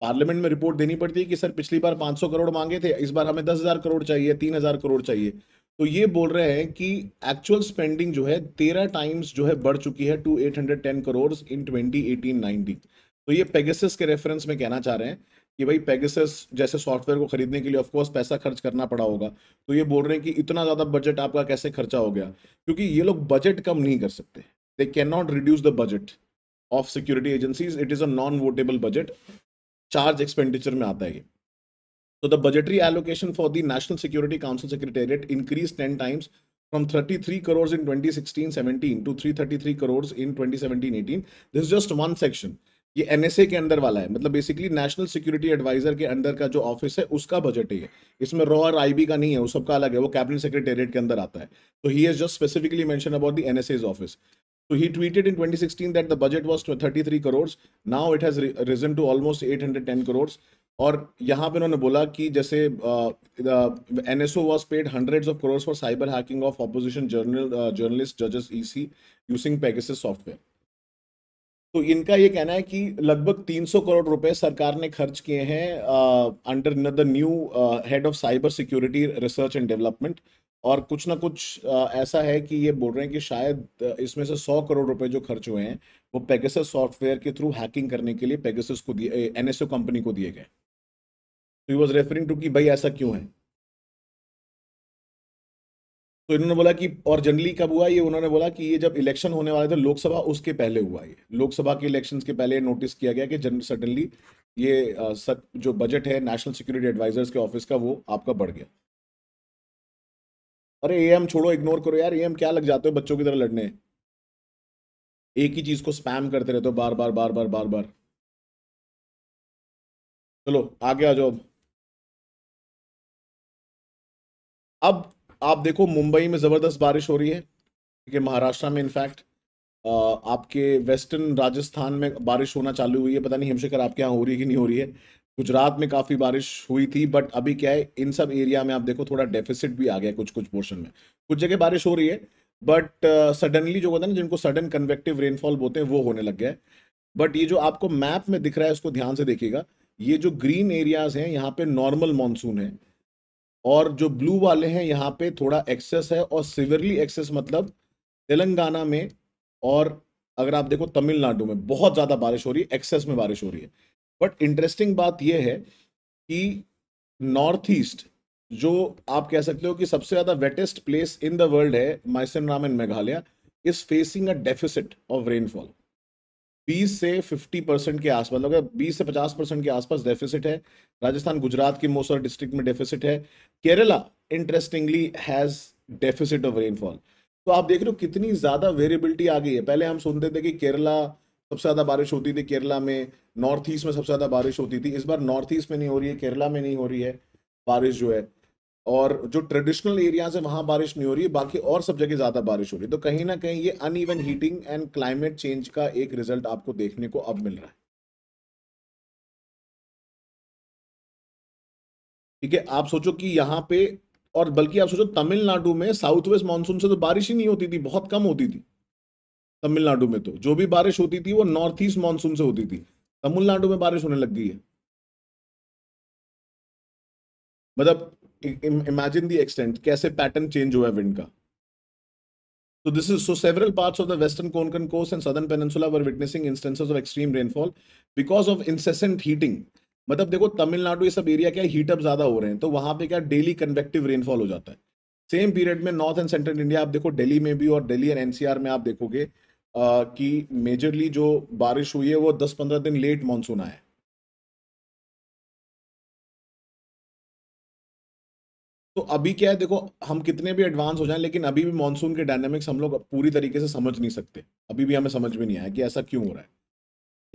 [SPEAKER 2] पार्लियामेंट में रिपोर्ट देनी पड़ती है कि सर पिछली बार 500 करोड़ मांगे थे इस बार हमें 10,000 करोड़ चाहिए 3,000 करोड़ चाहिए तो ये बोल रहे हैं कि एक्चुअल स्पेंडिंग जो है तेरह टाइम्स जो है बढ़ चुकी है two eight hundred ten crore in twenty eighteen तो ये पेगेसिस के रेफरेंस में कहना चाह रहे हैं कि भाई पेगसस जैसे सॉफ्टवेयर को खरीदने के लिए ऑफकोर्स पैसा खर्च करना पड़ा होगा तो ये बोल रहे हैं कि इतना ज़्यादा बजट आपका कैसे खर्चा हो गया क्योंकि ये लोग बजट कम नहीं कर सकते they can not reduce the budget of security agencies it is a non votable budget charge expenditure में आता है ये तो the budgetary allocation for the national security council secretariat increase ten times from thirty three crore in twenty sixteen seventeen to three thirty three crore in twenty seventeen eighteen this just one section ये NSA के अंदर वाला है मतलब basically national security adviser के अंदर का जो ऑफिस है उसका बजट ही है इसमें रॉ और आईबी का नहीं है वो सबका अलग है वो कैबिनेट सेक्रेटेरिएट के अंदर आता है तो he has just specifically mention about the NSA's office So he tweeted in 2016 that the budget was 33 crore now it has risen to almost 810 crore और यहाँ पे उन्होंने बोला कि जैसे N S O was paid hundreds of crore for cyber hacking of opposition journal journalist जजेस E सी using पैकेसेस software तो इनका ये कहना है कि लगभग 300 करोड़ रुपए सरकार ने खर्च किए हैं under the new head of cyber security research and development और कुछ ना कुछ uh, ऐसा है कि ये बोल रहे हैं कि शायद इसमें से 100 करोड़ रुपए जो खर्च हुए हैं वो पैगेस सॉफ्टवेयर के थ्रू हैकिंग करने के लिए पैगेस को दिए एनएसओ कंपनी को दिए गए तो ही वॉज रेफरिंग टू कि भाई ऐसा क्यों है तो इन्होंने बोला कि और जनरली कब हुआ ये उन्होंने बोला कि ये जब इलेक्शन होने वाले थे लोकसभा उसके पहले हुआ ये लोकसभा के इलेक्शंस के पहले नोटिस किया गया कि जन सडनली ये सब जो बजट है नेशनल सिक्योरिटी एडवाइजर्स के ऑफिस का वो आपका बढ़ गया अरे एम छोड़ो इग्नोर करो यार एम क्या लग जाते हो बच्चों की तरह लड़ने एक ही चीज़ को स्पैम करते रहते हो बार
[SPEAKER 1] बार बार बार बार बार चलो आगे आ जाओ अब आप देखो मुंबई में ज़बरदस्त बारिश
[SPEAKER 2] हो रही है ठीक है महाराष्ट्र में इनफैक्ट आपके वेस्टर्न राजस्थान में बारिश होना चालू हुई है पता नहीं हिमशेखर आपके यहाँ हो रही है कि नहीं हो रही है गुजरात में काफ़ी बारिश हुई थी बट अभी क्या है इन सब एरिया में आप देखो थोड़ा डेफिसिट भी आ गया कुछ कुछ पोर्शन में कुछ जगह बारिश हो रही है बट सडनली uh, जो होता है ना जिनको सडन कन्वेक्टिव रेनफॉल बोलते हैं वो होने लग गया है बट ये जो आपको मैप में दिख रहा है उसको ध्यान से देखिएगा ये जो ग्रीन एरियाज हैं यहाँ पे नॉर्मल मानसून है और जो ब्लू वाले हैं यहाँ पे थोड़ा एक्सेस है और सिवियरली एक्सेस मतलब तेलंगाना में और अगर आप देखो तमिलनाडु में बहुत ज़्यादा बारिश हो रही है एक्सेस में बारिश हो रही है बट इंटरेस्टिंग बात यह है कि नॉर्थ ईस्ट जो आप कह सकते हो कि सबसे ज़्यादा wettest place in the world है राम and Meghalaya is facing a deficit of rainfall 20 से 50 परसेंट के आसपास मतलब 20 से 50 परसेंट के आसपास डेफिसिट है राजस्थान गुजरात के मोसर डिस्ट्रिक्ट में डेफिसिट है Kerala interestingly has deficit of rainfall तो आप देख रहे हो कितनी ज़्यादा वेरिएबिलिटी आ गई है पहले हम सुनते थे कि केरला सबसे ज़्यादा बारिश होती थी केरला में नॉर्थ ईस्ट में सबसे ज़्यादा बारिश होती थी इस बार नॉर्थ ईस्ट में नहीं हो रही है केरला में नहीं हो रही है बारिश जो है और जो ट्रेडिशनल एरियाज है वहाँ बारिश नहीं हो रही है बाकी और सब जगह ज़्यादा बारिश हो रही है तो कहीं ना कहीं ये अन हीटिंग एंड क्लाइमेट चेंज का एक रिजल्ट आपको देखने
[SPEAKER 1] को अब मिल रहा है
[SPEAKER 2] ठीक है आप सोचो कि यहाँ पे और बल्कि आप सोचो तमिलनाडु में साउथ वेस्ट मानसून से तो बारिश ही नहीं होती थी बहुत कम होती थी तमिलनाडु में तो जो भी बारिश होती थी वो नॉर्थ ईस्ट मानसून से होती थी तमिलनाडु में बारिश होने लग गई है मतलब इमेजिन द एक्सटेंट कैसे पैटर्न चेंज हुआ है विंड का So this is so several parts of the western Konkan coast and southern peninsula were witnessing instances of extreme rainfall because of incessant heating मतलब देखो तमिलनाडु ये सब एरिया क्या heat up ज्यादा हो रहे हैं तो वहां पे क्या डेली कन्वेक्टिव रेनफॉल हो जाता है सेम पीरियड में नॉर्थ एंड सेंट्रल इंडिया आप देखो दिल्ली में भी और दिल्ली एंड एनसीआर में आप देखोगे की कि मेजरली जो बारिश हुई है वो दस पंद्रह दिन लेट मानसून आया तो अभी क्या है देखो हम कितने भी एडवांस हो जाएं लेकिन अभी भी मानसून के डायनामिक्स हम लोग पूरी तरीके से समझ नहीं सकते अभी भी हमें समझ में नहीं आया कि ऐसा क्यों हो रहा है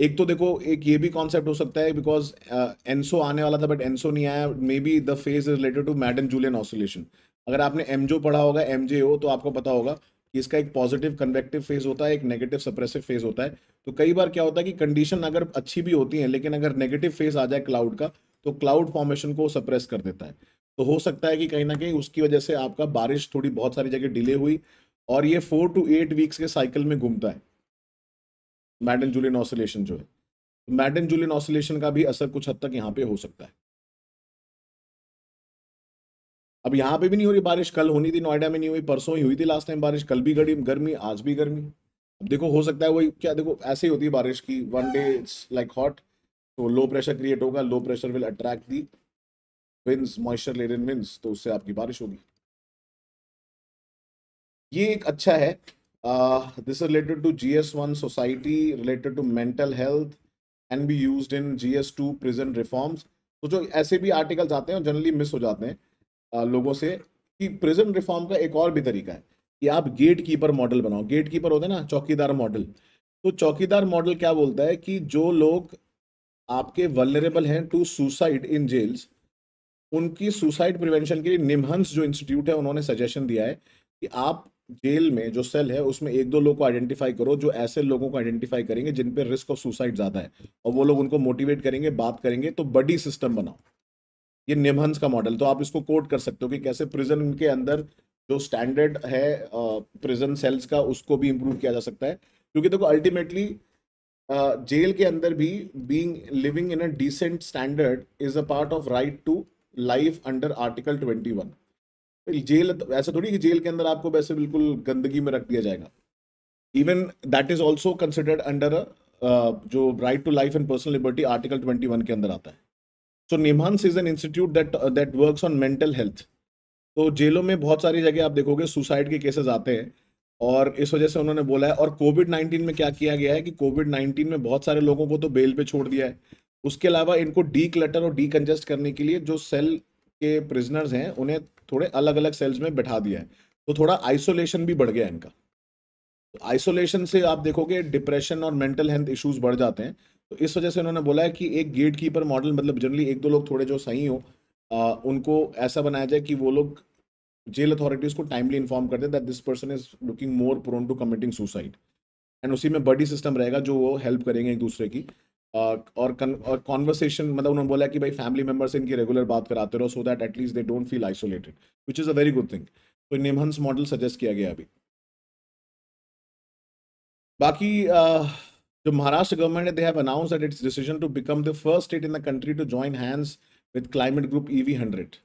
[SPEAKER 2] एक तो देखो एक ये भी कॉन्सेप्ट हो सकता है बिकॉज एनसो uh, आने वाला था बट एनसो नहीं आया may be the phase is related to Madden Julian oscillation अगर आपने एमजो पढ़ा होगा एम तो आपको पता होगा कि इसका एक पॉजिटिव कन्वेक्टिव फेज होता है एक नेगेटिव सप्रेसिव फेज होता है तो कई बार क्या होता है कि कंडीशन अगर अच्छी भी होती है लेकिन अगर नेगेटिव फेज आ जाए क्लाउड का तो क्लाउड फॉर्मेशन को सप्रेस कर देता है तो हो सकता है कि कहीं ना कहीं उसकी वजह से आपका बारिश थोड़ी बहुत सारी जगह डिले हुई और ये फोर टू एट वीक्स के साइकिल में घूमता है मैडन जूलियन ऑसोलेशन जो है मैडन जूलियन ऑसोलेशन का भी असर कुछ हद तक यहाँ पे हो सकता है अब यहाँ पे भी नहीं हो रही बारिश कल होनी थी नोएडा में नहीं हुई परसों ही हुई थी लास्ट टाइम बारिश कल भी गड़ी गर्मी आज भी गर्मी अब देखो हो सकता है वही क्या देखो ऐसे ही होती है बारिश की one day it's like hot तो लो प्रेशर क्रिएट होगा low pressure will attract the winds moisture laden winds तो उससे आपकी बारिश होगी ये एक अच्छा है Uh, this is related to GS1 society, related to mental health, and be used in GS2 prison reforms. तो जो ऐसे भी आर्टिकल्स आते हैं जनरली मिस हो जाते हैं आ, uh, लोगों से कि प्रिजन रिफॉर्म का एक और भी तरीका है कि आप गेट कीपर मॉडल बनाओ गेट कीपर होते हैं ना चौकीदार मॉडल तो चौकीदार मॉडल क्या बोलता है कि जो लोग आपके वलरेबल हैं टू सुसाइड इन जेल्स उनकी सुसाइड प्रिवेंशन के लिए निमहंस जो इंस्टीट्यूट है उन्होंने सजेशन दिया है कि आप जेल में जो सेल है उसमें एक दो लोग को आइडेंटिफाई करो जो ऐसे लोगों को आइडेंटिफाई करेंगे जिन पे रिस्क ऑफ सुसाइड ज़्यादा है और वो लोग उनको मोटिवेट करेंगे बात करेंगे तो बड़ी सिस्टम बनाओ ये निमहंस का मॉडल तो आप इसको कोट कर सकते हो कि कैसे प्रिजन के अंदर जो स्टैंडर्ड है प्रिजन सेल्स का उसको भी इम्प्रूव किया जा सकता है क्योंकि देखो अल्टीमेटली जेल के अंदर भी being living in a decent standard is a part of right to life under article twenty one jail तो, ऐसा थोड़ी कि जेल के अंदर आपको वैसे बिल्कुल गंदगी में रख दिया जाएगा even that is also considered under जो right to life and personal liberty article twenty one के अंदर आता है so NIMHANS is an institute that that work on mental health तो जेलों में बहुत सारी जगह आप देखोगे सुसाइड के केसेस आते हैं और इस वजह से उन्होंने बोला है और कोविड नाइन्टीन में क्या किया गया है कि कोविड नाइन्टीन में बहुत सारे लोगों को तो बेल पे छोड़ दिया है उसके अलावा इनको डी क्लटर और डी कंजेस्ट करने के लिए जो सेल के प्रिजनर्स हैं उन्हें थोड़े अलग अलग सेल्स में बैठा दिया है तो थोड़ा आइसोलेशन भी बढ़ गया इनका तो आइसोलेशन से आप देखोगे डिप्रेशन और मेंटल हेल्थ इश्यूज बढ़ जाते हैं तो इस वजह से उन्होंने बोला है कि एक गेट कीपर मॉडल मतलब जनरली एक दो लोग थोड़े जो सही हो आ, उनको ऐसा बनाया जाए कि वो लोग जेल अथॉरिटीज को टाइमली इन्फॉर्म कर दें that this person is looking more prone to committing suicide and उसी में बडी सिस्टम रहेगा जो वो हेल्प करेंगे एक दूसरे की और कॉन्वर्सेशन मतलब उन्होंने बोला कि भाई फैमिली मेम्बर्स से इनकी रेगुलर बात कराते रहो so that at least they don't feel isolated which is a very good thing तो निमहंस मॉडल सजेस्ट किया गया अभी बाकी जो महाराष्ट्र गवर्नमेंट है they have announce that it's decision to become the first state in the country to join hands with climate group E
[SPEAKER 1] V hundred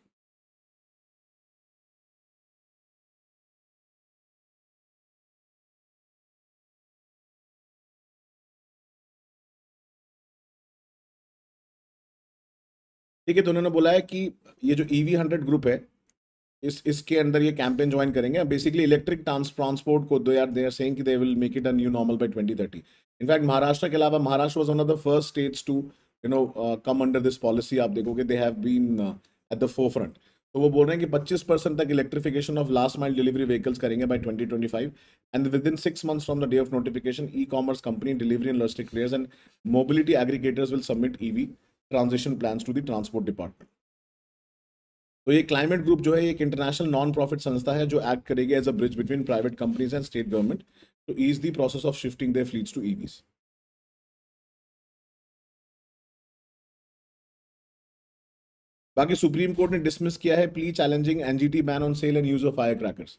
[SPEAKER 1] ठीक है तो उन्होंने बोला है कि
[SPEAKER 2] ये जो ई वी हंड्रेड ग्रुप है इस इसके अंदर ये कैंपेन ज्वाइन करेंगे बेसिकली इलेक्ट्रिक ट्रांसपोर्ट को दे आर देर सेइंग कि they will make it a new normal twenty thirty in fact Maharashtra के अलावा Maharashtra was one of the first states to you know come under this policy आप देखोगे they have been at the front तो वो बोल रहे हैं कि 25 परसेंट तक electrification of last mile delivery vehicles करेंगे by 2025 and with within six months from the day of notification e commerce company delivery and logistic players and mobility aggregators will submit EV transition plan to the transport department तो ये climate group जो है एक international non profit संस्था है जो act करेगी as a bridge between private companies and state government to ease the process of shifting their fleets to EVs बाकी सुप्रीम कोर्ट ने डिसमिस किया है plea challenging NGT ban on sale and use of fire crackers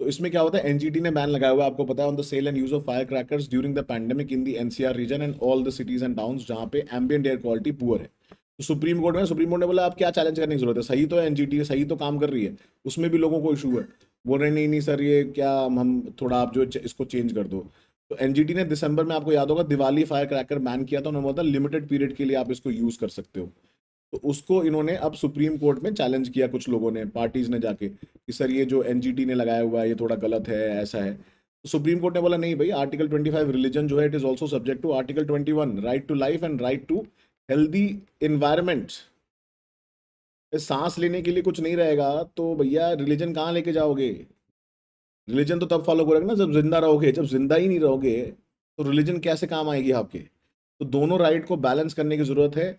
[SPEAKER 2] तो इसमें क्या होता है NGT ने बैन लगाया हुआ है आपको पता है on the sale and use of fire crackers during the pandemic in the NCR region and all the cities and town जहां पे एम्बियंट एयर क्वालिटी पुअर है तो सुप्रीम कोर्ट में सुप्रीम कोर्ट ने बोला आप क्या चैलेंज करने की जरूरत है सही तो है एनजीटी सही तो काम कर रही है उसमें भी लोगों को इशू है बोल रहे नहीं नहीं सर ये क्या हम थोड़ा आप जो इसको चेंज कर दो तो एनजीटी ने दिसंबर में आपको याद होगा दिवाली फायर क्रैकर बैन किया था उन्होंने बोला लिमिटेड पीरियड के लिए आप इसको यूज़ कर सकते हो तो उसको इन्होंने अब सुप्रीम कोर्ट में चैलेंज किया कुछ लोगों ने पार्टीज ने जाके कि सर ये जो एन ने लगाया हुआ है ये थोड़ा गलत है ऐसा है तो सुप्रीम कोर्ट ने बोला नहीं भाई आर्टिकल 25 रिलीजन जो है it is also subject to article 21 right to life and right to healthy environment सांस लेने के लिए कुछ नहीं रहेगा तो भैया रिलीजन कहाँ लेके जाओगे रिलीजन तो तब फॉलो करोगे ना जब जिंदा रहोगे जब जिंदा ही नहीं रहोगे तो रिलीजन कैसे काम आएगी आपके तो दोनों राइट को बैलेंस करने की ज़रूरत है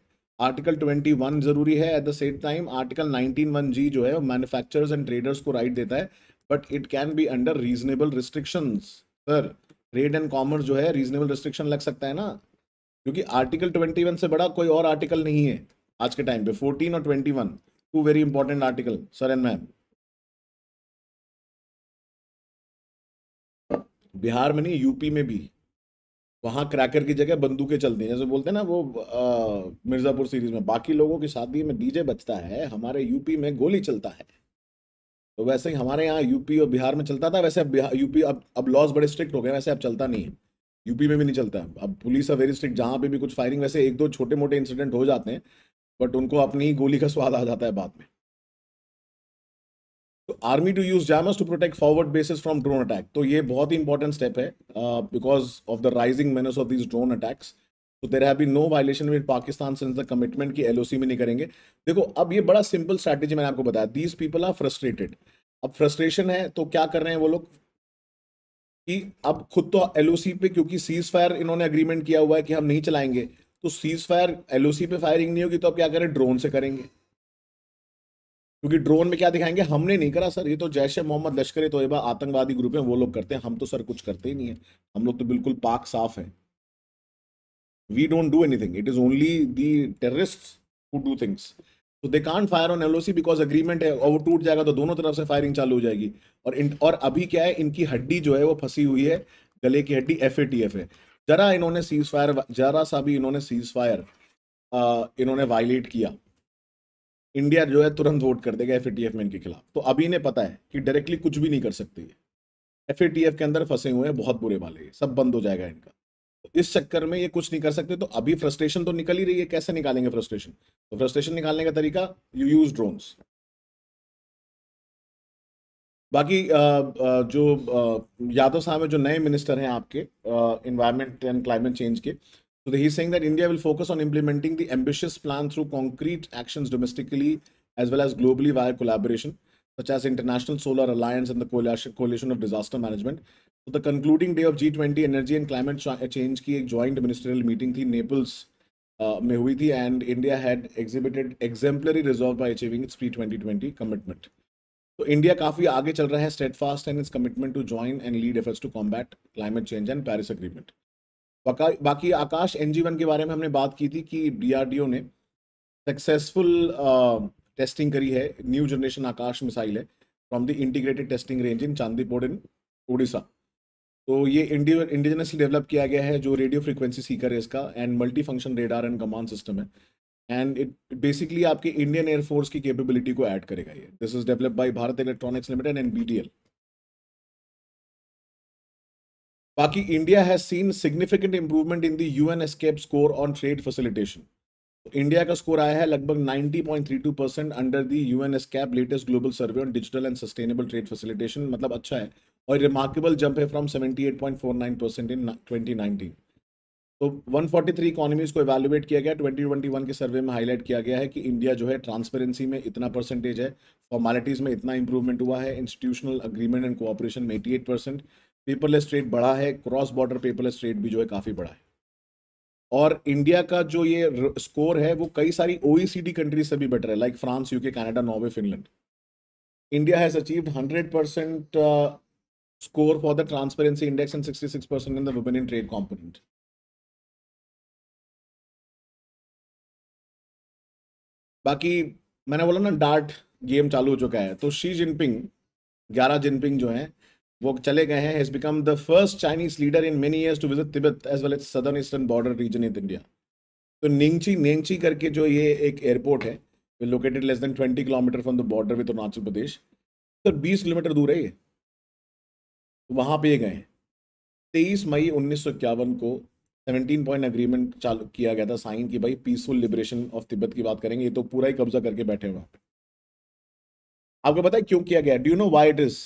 [SPEAKER 2] आर्टिकल वन जरूरी है at the same time article nineteen one G जो है मैन्युफैक्चर एंड ट्रेडर्स को राइट देता है but it can be under reasonable restriction sir trade and commerce जो है रीजनेबल रिस्ट्रिक्शन लग सकता है ना क्योंकि आर्टिकल ट्वेंटी वन से बड़ा कोई और आर्टिकल नहीं है आज के टाइम पे फोर्टीन और twenty one
[SPEAKER 1] too very important article sir and ma'am
[SPEAKER 2] Bihar में नहीं यूपी में भी वहाँ क्रैकर की जगह बंदूकें चलती हैं जैसे बोलते हैं ना वो मिर्ज़ापुर सीरीज में बाकी लोगों की शादी में डीजे बचता है हमारे यूपी में गोली चलता है तो वैसे ही हमारे यहाँ यूपी और बिहार में चलता था वैसे अब यूपी अब अब लॉज बड़े स्ट्रिक्ट हो गए वैसे अब चलता नहीं है यूपी में भी नहीं चलता अब पुलिस अ वेरी स्ट्रिक्ट जहाँ पे भी कुछ फायरिंग वैसे एक दो छोटे मोटे इंसिडेंट हो जाते हैं बट उनको अपनी गोली का स्वाद आ जाता है बाद में army to use jammers to protect forward bases from drone attack तो ये बहुत ही इंपॉर्टेंट स्टेप है because of the rising menace of this drone attacks तो there have be no violation with Pakistan since the commitment की LOC में नहीं करेंगे देखो अब ये बड़ा सिंपल स्ट्रैटेजी मैंने आपको बताया दीज पीपल आर फ्रस्ट्रेटेड अब फ्रस्ट्रेशन है तो क्या कर रहे हैं वो लोग कि अब खुद तो एलओसी पे क्योंकि सीज फायर इन्होंने अग्रीमेंट किया हुआ है कि हम नहीं चलाएंगे तो सीज फायर एलओसी पे फायरिंग नहीं होगी तो अब क्या करें ड्रोन से करेंगे क्योंकि ड्रोन में क्या दिखाएंगे हमने नहीं करा सर ये तो जैश ए मोहम्मद लश्कर तोयबा आतंकवादी ग्रुप है वो लोग करते हैं हम तो सर कुछ करते ही नहीं है हम लोग तो बिल्कुल पाक साफ है we don't do anything it is only the terrorist who do things तो they can't fire on LOC because agreement है और वो टूट जाएगा तो दोनों तरफ से फायरिंग चालू हो जाएगी और इन और अभी क्या है इनकी हड्डी जो है वो फंसी हुई है गले की हड्डी एफ ए टी एफ है जरा इन्होंने सीज फायर जरा सा भी इन्होंने सीज फायर इन्होंने वायलेट किया इंडिया जो है तुरंत वोट कर देगा एफ में इनके खिलाफ तो अभी इन्हें पता है कि डायरेक्टली कुछ भी नहीं कर सकती है एफ के अंदर फंसे हुए हैं बहुत बुरे वाले सब बंद हो जाएगा इनका तो इस चक्कर में ये कुछ नहीं कर सकते तो अभी फ्रस्ट्रेशन तो निकल ही रही है कैसे निकालेंगे फ्रस्ट्रेशन तो फ्रस्ट्रेशन निकालने का तरीका यू यूज ड्रोन्स बाकी जो यादव साहब जो नए मिनिस्टर हैं आपके इन्वायरमेंट एंड क्लाइमेट चेंज के So he's saying that India will focus on implementing the ambitious plan through concrete actions domestically as well as globally via collaboration, such as International Solar Alliance and the Coalition of Disaster Management. So the concluding day of G20 Energy and Climate Change ki एक joint ministerial meeting थी Naples में हुई थी and India had exhibited exemplary resolve by achieving its pre-2020 commitment. So India काफ़ी आगे चल रहा है steadfast fast its commitment to join and lead efforts to combat climate change and Paris Agreement. बाकी आकाश एनजी के बारे में हमने बात की थी कि डीआरडीओ ने सक्सेसफुल टेस्टिंग करी है न्यू जनरेशन आकाश मिसाइल है from the integrated testing range in Chandipur in Orissa तो ये इंडिजिनसली डेवलप किया गया है जो रेडियो फ्रिक्वेंसी सीकर है इसका and multi function radar and command system है एंड इट बेसिकली आपके इंडियन एयरफोर्स की कैपेबिलिटी को ऐड करेगा ये this is develop by Bharat electronics limited and B Baki, India has seen significant improvement in an UN escape score on trade facilitation India का score आया है लगभग 90.32 percent under the U N ESCAP latest global survey on digital and sustainable trade facilitation मतलब अच्छा है और remarkable jump है from 78.49 percent in 2019 तो 143 इकोनॉमीज को इवेलुएट किया गया 2021 के सर्वे में हाईलाइट किया गया है कि इंडिया जो है ट्रांसपेरेंसी में इतना परसेंटेज है फॉर्मेलिटीज़ में इतना इंप्रूवमेंट हुआ है इंस्टीट्यूशनल अग्रीमेंट एंड कोऑपरेशन में एटी पेपरलेस ट्रेड बढ़ा है क्रॉस बॉर्डर पेपरलेस ट्रेड भी जो है काफ़ी बढ़ा है और इंडिया का जो ये स्कोर है वो कई सारी ओ कंट्रीज e से भी बेटर है like France UK Canada Norway Finland India has achieved hundred percent score for the transparency index and 66% in the women in trade component
[SPEAKER 1] बाकी मैंने बोला ना
[SPEAKER 2] डार्ट गेम चालू हो चुका है तो शी जिनपिंग ग्यारह जिनपिंग जो हैं वो चले गए हैं has become the first Chinese leader in many years to visit Tibet as well as southern eastern border region in India तो निंगची नेंगची करके जो ये एक एयरपोर्ट है located less than twenty kilometre from the border with Arunachal Pradesh तो बीस kilometre दूर है ये तो वहाँ पर ये गए हैं तेईस मई उन्नीस को सेवनटीन पॉइंट अग्रीमेंट चालू किया गया था साइन की भाई पीसफुल लिबरेशन ऑफ तिब्बत की बात करेंगे ये तो पूरा ही कब्जा करके बैठे हैं वहाँ पे आपको पता है क्यों किया गया do know why it is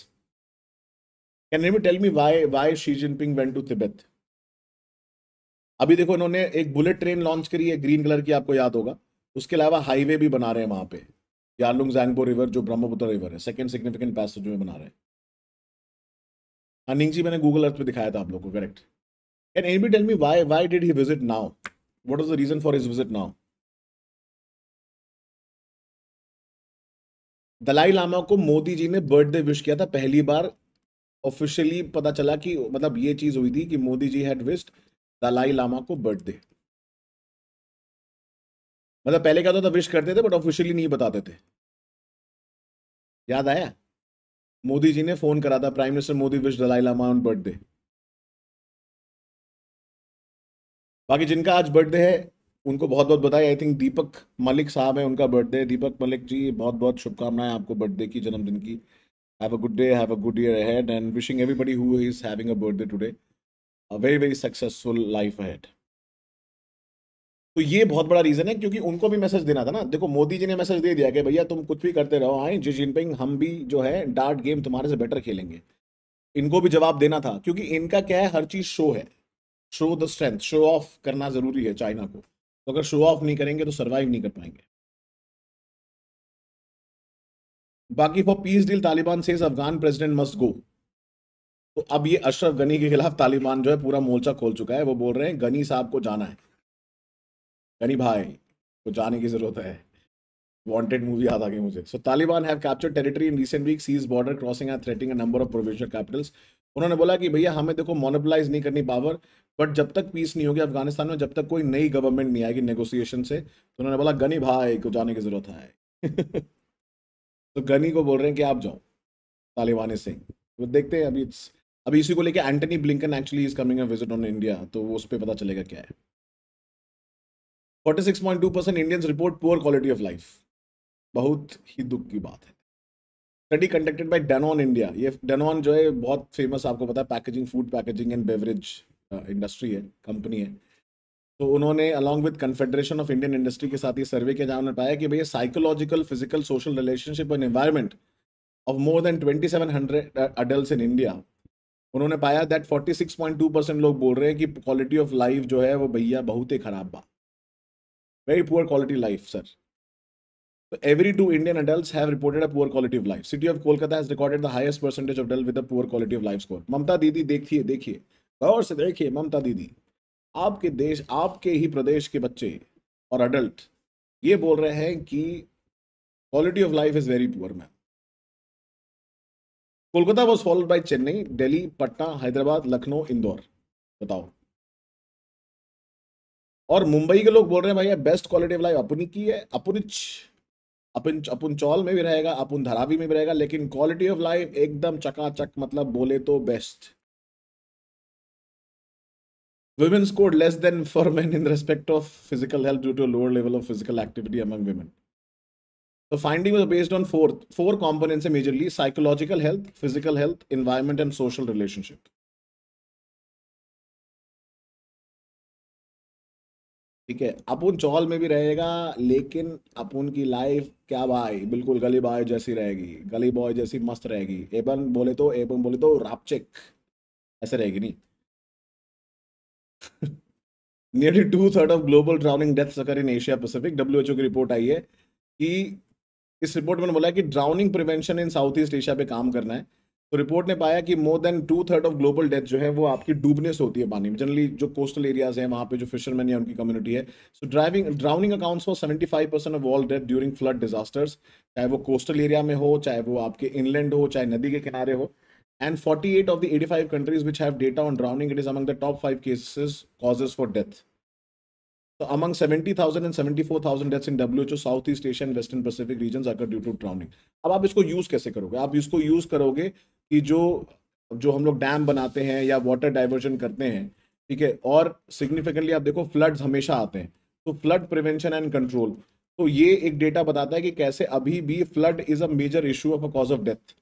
[SPEAKER 2] can you tell me why why Xi Jinping went to Tibet अभी देखो इन्होंने एक बुलेट ट्रेन लॉन्च करी है ग्रीन कलर की आपको याद होगा उसके अलावा हाईवे भी बना रहे हैं वहां पे यारलुंग जैंगबो रिवर जो ब्रह्मपुत्र रिवर है सेकेंड सिग्निफिकेंट पैसेज में बना रहे हैं अनिंग हाँ, जी मैंने गूगल अर्थ पे दिखाया था आप लोगों को correct can any tell me why why did he visit now
[SPEAKER 1] what is the reason for his visit now
[SPEAKER 2] Dalai Lama को मोदी जी ने बर्थडे विश किया था पहली बार ऑफिशियली पता चला कि मतलब ये चीज़ हुई थी कि Modi ji had wished Dalai Lama को बर्थडे मतलब पहले क्या होता था विश तो करते थे बट ऑफिशियली नहीं बताते थे
[SPEAKER 1] याद आया मोदी जी ने फोन करा था prime minister Modi wish Dalai Lama on birthday बाकी जिनका आज
[SPEAKER 2] बर्थडे है उनको बहुत बहुत बताया आई थिंक दीपक मलिक साहब है उनका बर्थडे दीपक मलिक जी बहुत बहुत शुभकामनाएं आपको बर्थडे की जन्मदिन की have a good day, have a good year ahead, and wishing everybody who is having a birthday today a very, very successful life ahead. तो ये बहुत बड़ा रीजन है क्योंकि उनको भी मैसेज देना था ना देखो मोदी जी ने मैसेज दे दिया कि भैया तुम कुछ भी करते रहो आए जी जिनपिंग हम भी जो है डार्ट गेम तुम्हारे से बेटर खेलेंगे इनको भी जवाब देना था क्योंकि इनका क्या है हर चीज शो है show the strength show off करना जरूरी है चाइना को तो अगर शो ऑफ नहीं करेंगे तो सर्वाइव नहीं कर पाएंगे बाकी फॉर पीस डील तालिबान से अफगान प्रेसिडेंट मस्ट गो तो अब ये अशरफ गनी के खिलाफ तालिबान जो है पूरा मोर्चा खोल चुका है वो बोल रहे हैं गनी साहब को जाना है गनी भाई को जाने की जरूरत है वांटेड मूवी याद आ गई मुझे so Taliban have capture territory in recent week seize border crossing and threatening number of provisional capitals उन्होंने बोला कि भैया हमें देखो मोनोपलाइज नहीं करनी पावर बट जब तक पीस नहीं होगी अफगानिस्तान में जब तक कोई नई गवर्नमेंट नहीं आएगी नेगोसिएशन से तो उन्होंने बोला गनी भाई को जाने की जरूरत है तो गनी को बोल रहे हैं कि आप जाओ तालिबान सिंह वो तो देखते हैं अभी इट्स अभी इसी को लेके Antony Blinken actually is coming visit on India तो वो उस पर पता चलेगा क्या है forty six point two percent Indians report poor quality of life बहुत ही दुख की बात है study conducted by Danone India ये डेनॉन जो है बहुत फेमस आपको पता है packaging food packaging and beverage industry है कंपनी है तो उन्होंने along with Confederation of Indian Industry के साथ ये सर्वे के जहाँ उन्होंने पाया कि भैया psychological physical social relationship and environment of more than twenty seven hundred adult in India उन्होंने पाया that forty six point two percent लोग बोल रहे हैं कि क्वालिटी ऑफ लाइफ जो है वो भैया बहुत ही खराब बा very poor quality life sir तो every two Indian adult have reported a poor quality of life city of Kolkata has recorded the highest percentage of dull with a poor quality of life score Mamata Didi देखिए देखिए गौर से देखिए ममता दीदी आपके देश आपके ही प्रदेश के बच्चे और अडल्ट ये बोल रहे हैं कि quality of
[SPEAKER 1] life is very poor ma'am Kolkata was followed by Chennai Delhi
[SPEAKER 2] Patna Hyderabad Lucknow Indore बताओ और मुंबई के लोग बोल रहे हैं भैया बेस्ट क्वालिटी ऑफ लाइफ अपनी की है अपनिच अपन अपन चौल में भी रहेगा अपन धरावी में भी रहेगा लेकिन क्वालिटी ऑफ लाइफ एकदम चकाचक मतलब बोले तो best Women scored less than for men in respect of physical health due to a lower level of physical activity among women. The finding was based on four, four components majorly psychological health, physical health, environment, and social relationship. ठीक है अपुन चौल में भी रहेगा लेकिन अपुन की life क्या भाई बिल्कुल गली बॉय जैसी रहेगी गली बॉय जैसी मस्त रहेगी एबन बोले तो एबन बोले तो रापचेक ऐसे रहेगी नहीं nearly two third of global drowning deaths occur in Asia Pacific ओ की रिपोर्ट आई है कि इस रिपोर्ट में बोला है कि drowning prevention in South East Asia पे काम करना है तो रिपोर्ट ने पाया कि more than two third of global death जो है वो आपकी डूबने से होती है पानी में जनरली जो कोस्टल एरियाज हैं वहाँ पे जो फिशरमैन या उनकी कम्युनिटी है so driving drowning accounts for seventy five percent of all death during flood disasters चाहे वो कोस्टल एरिया में हो चाहे वो आपके इनलैंड हो चाहे नदी के किनारे हो and 48 of the 85 countries which have data on drowning, it is among the top 5 cases causes for death. So among 70,000 and 74,000 deaths in WHO, Southeast Asia and Western Pacific regions occur due to drowning. ab aap isko use kaise karoge aap isko use karoge ki jo जो हम लोग dam बनाते हैं या water diversion करते हैं ठीक है और सिग्निफिकेंटली आप देखो फ्लड्स हमेशा आते हैं तो फ्लड प्रिवेंशन एंड कंट्रोल तो ये एक डेटा बताता है कि कैसे अभी भी flood is a major issue of a cause of death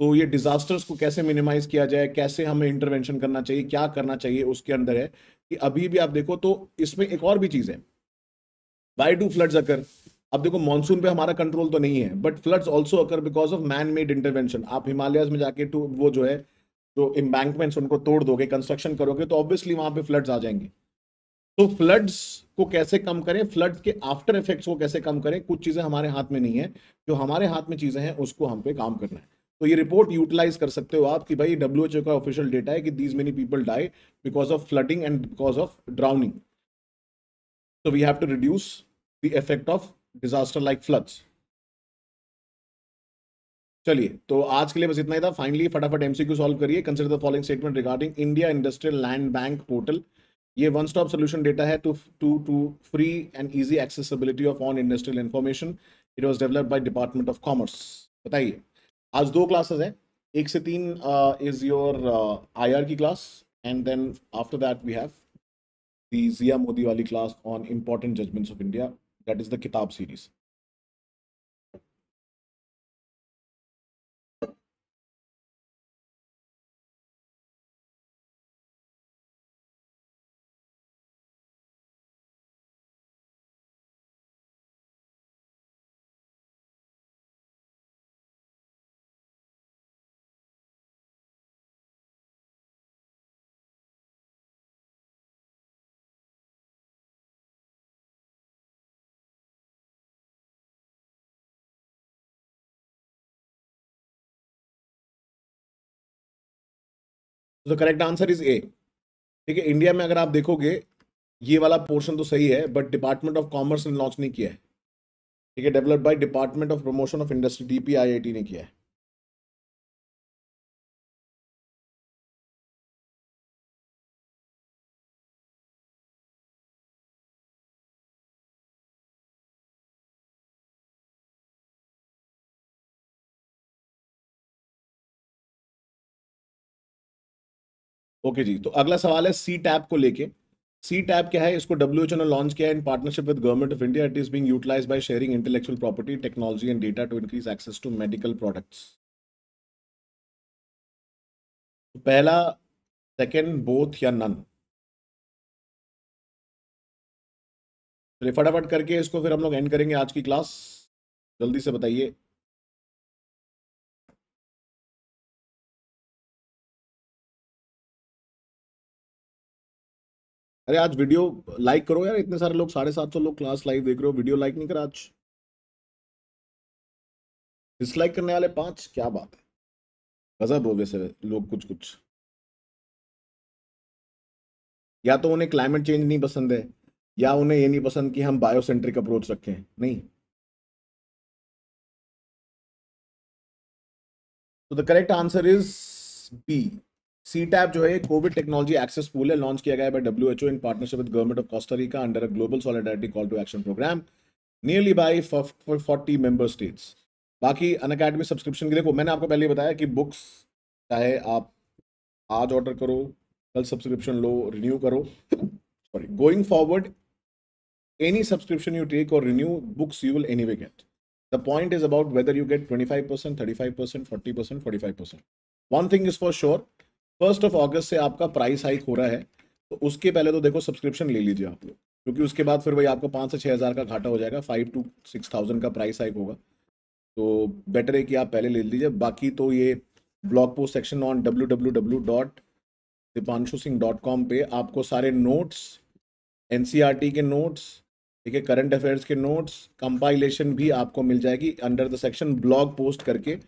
[SPEAKER 2] तो ये डिज़ास्टर्स को कैसे मिनिमाइज़ किया जाए कैसे हमें इंटरवेंशन करना चाहिए क्या करना चाहिए उसके अंदर है कि अभी भी आप देखो तो इसमें एक और भी चीज़ है वाई डू फ्लड्स अकर अब देखो मानसून पे हमारा कंट्रोल तो नहीं है but floods also occur because of man made intervention आप हिमालय में जाके टू तो वो जो है जो इम्बैंकमेंट्स उनको तोड़ दोगे कंस्ट्रक्शन करोगे तो ऑब्वियसली वहाँ पे फ्लड्स आ जाएंगे तो फ्लड्स को कैसे कम करें फ्लड्स के आफ्टर इफेक्ट्स को कैसे कम करें कुछ चीज़ें हमारे हाथ में नहीं है जो हमारे हाथ में चीज़ें हैं उसको हम पे काम करना है तो ये रिपोर्ट यूटिलाइज कर सकते हो आप कि भाई डब्ल्यू का ऑफिशियल डेटा है कि these many people die because of flooding and because of drowning so we have to reduce the effect of disaster like floods चलिए तो आज के लिए बस इतना ही था फाइनली फटाफट एमसीक्यू सॉल्व करिए consider the following statement regarding India industrial land bank portal ये वन स्टॉप सोल्यूशन डेटा है to to to free and easy accessibility of on industrial information it was developed by department of commerce बताइए आज दो classes हैं एक से तीन is your IR की class and then after that we have the Zia Mody वाली class on important judgments of India that is the Kitab series तो करेक्ट आंसर इज ए ठीक है इंडिया में अगर आप देखोगे ये वाला पोर्शन तो सही है बट डिपार्टमेंट ऑफ कॉमर्स ने लॉन्च नहीं किया है ठीक है develop by department of promotion
[SPEAKER 1] of industry D ने किया है
[SPEAKER 2] ओके जी तो अगला सवाल है सी टैप को लेके सी टैप क्या है इसको डब्ल्यू एच ने लॉन्च किया in partnership with government of India it is being utilize by sharing intellectual property technology and data to increase access to medical products
[SPEAKER 1] पहला सेकेंड बोथ या नन फटाफट करके इसको फिर हम लोग एंड करेंगे आज की क्लास जल्दी से बताइए अरे आज वीडियो लाइक करो यार इतने सारे लोग साढ़े सात सौ लोग क्लास लाइव देख रहे हो वीडियो लाइक नहीं करा आज डिसलाइक करने वाले पांच क्या बात है गजब हो सर लोग कुछ कुछ या तो उन्हें क्लाइमेट चेंज नहीं पसंद है या उन्हें ये नहीं पसंद कि हम बायोसेंट्रिक अप्रोच रखें नहीं
[SPEAKER 2] तो the correct answer is B C TAP जो है कोविड टेक्नोलॉजी एक्सेस पूल है लॉन्च किया गया है W H O in partnership with government of Costa Rica under a global solidarity call to action program nearly by forty member states बाकी अन academy subscription के लिए मैंने आपको पहले बताया कि बुक्स चाहे आप आज ऑर्डर करो कल सब्सक्रिप्शन लो रिन्यू करो sorry going forward any subscription you take और renew books you will anyway get the point is about whether you get twenty five percent thirty five percent forty percent forty five percent one thing is for sure first of August से आपका price hike हो रहा है तो उसके पहले तो देखो सब्सक्रिप्शन ले लीजिए आप लोग क्योंकि उसके बाद फिर वही आपको पाँच से छः हज़ार का घाटा हो जाएगा फाइव टू सिक्स थाउजेंड का प्राइस हाइक होगा तो बेटर है कि आप पहले ले लीजिए बाकी तो ये blog post section on W W W dot Deepanshu Singh dot com पर आपको सारे नोट्स एन e के नोट्स ठीक है करंट अफेयर्स के नोट्स कंपाइलेशन भी आपको मिल जाएगी under the section blog post करके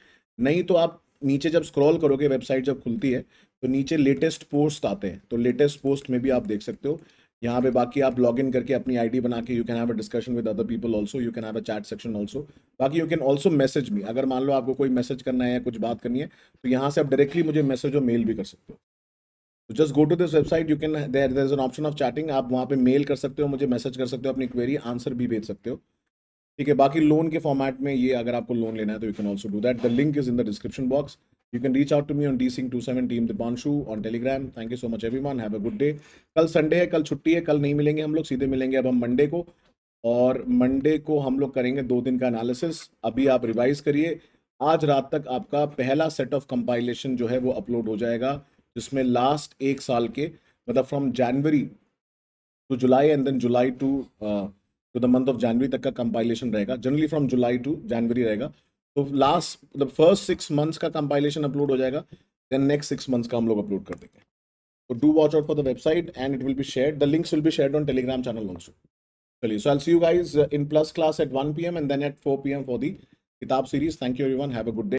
[SPEAKER 2] नहीं तो आप नीचे जब स्क्रॉल करोगे वेबसाइट जब खुलती है तो नीचे लेटेस्ट पोस्ट आते हैं तो लेटेस्ट पोस्ट में भी आप देख सकते हो यहाँ पे बाकी आप लॉग इन करके अपनी आईडी बना के you can have a discussion with other people also you can have a chat section also बाकी यू कैन ऑल्सो मैसेज भी अगर मान लो आपको कोई मैसेज करना है या कुछ बात करनी है तो यहाँ से आप डायरेक्टली मुझे मैसेज और मेल भी कर सकते हो तो just go to this website you can there there is an option of chatting आप वहाँ पे मेल कर सकते हो मुझे मैसेज कर सकते हो अपनी क्वेरी आंसर भी भेज सकते हो ठीक है बाकी लोन के फॉर्मेट में ये अगर आपको लोन लेना है तो you can also do that the link is in the description box You can reach out to me on dsync27 team Dibanshu on Telegram thank you so much every have a good day कल Sunday है कल छुट्टी है कल नहीं मिलेंगे हम लोग सीधे मिलेंगे अब हम मंडे को और मंडे को हम लोग करेंगे दो दिन का एनालिसिस अभी आप रिवाइज करिए आज रात तक आपका पहला सेट ऑफ कंपाइलेशन जो है वो अपलोड हो जाएगा जिसमें लास्ट एक साल के मतलब from January to July and then July to to the month of January तक का कंपाइलेशन रहेगा generally from July to January रहेगा तो लास्ट मतलब फर्स्ट सिक्स मंथ्स का कंपाइलेशन अपलोड हो जाएगा देन नेक्स्ट सिक्स मंथ्स का हम लोग अपलोड कर देंगे तो do watch out for the website and it will B share the links will be share on Telegram channel also चलिए सो आई सी you guys in plus class eight one P M and then eight four P M for the किताब
[SPEAKER 1] series thank you every one have a good day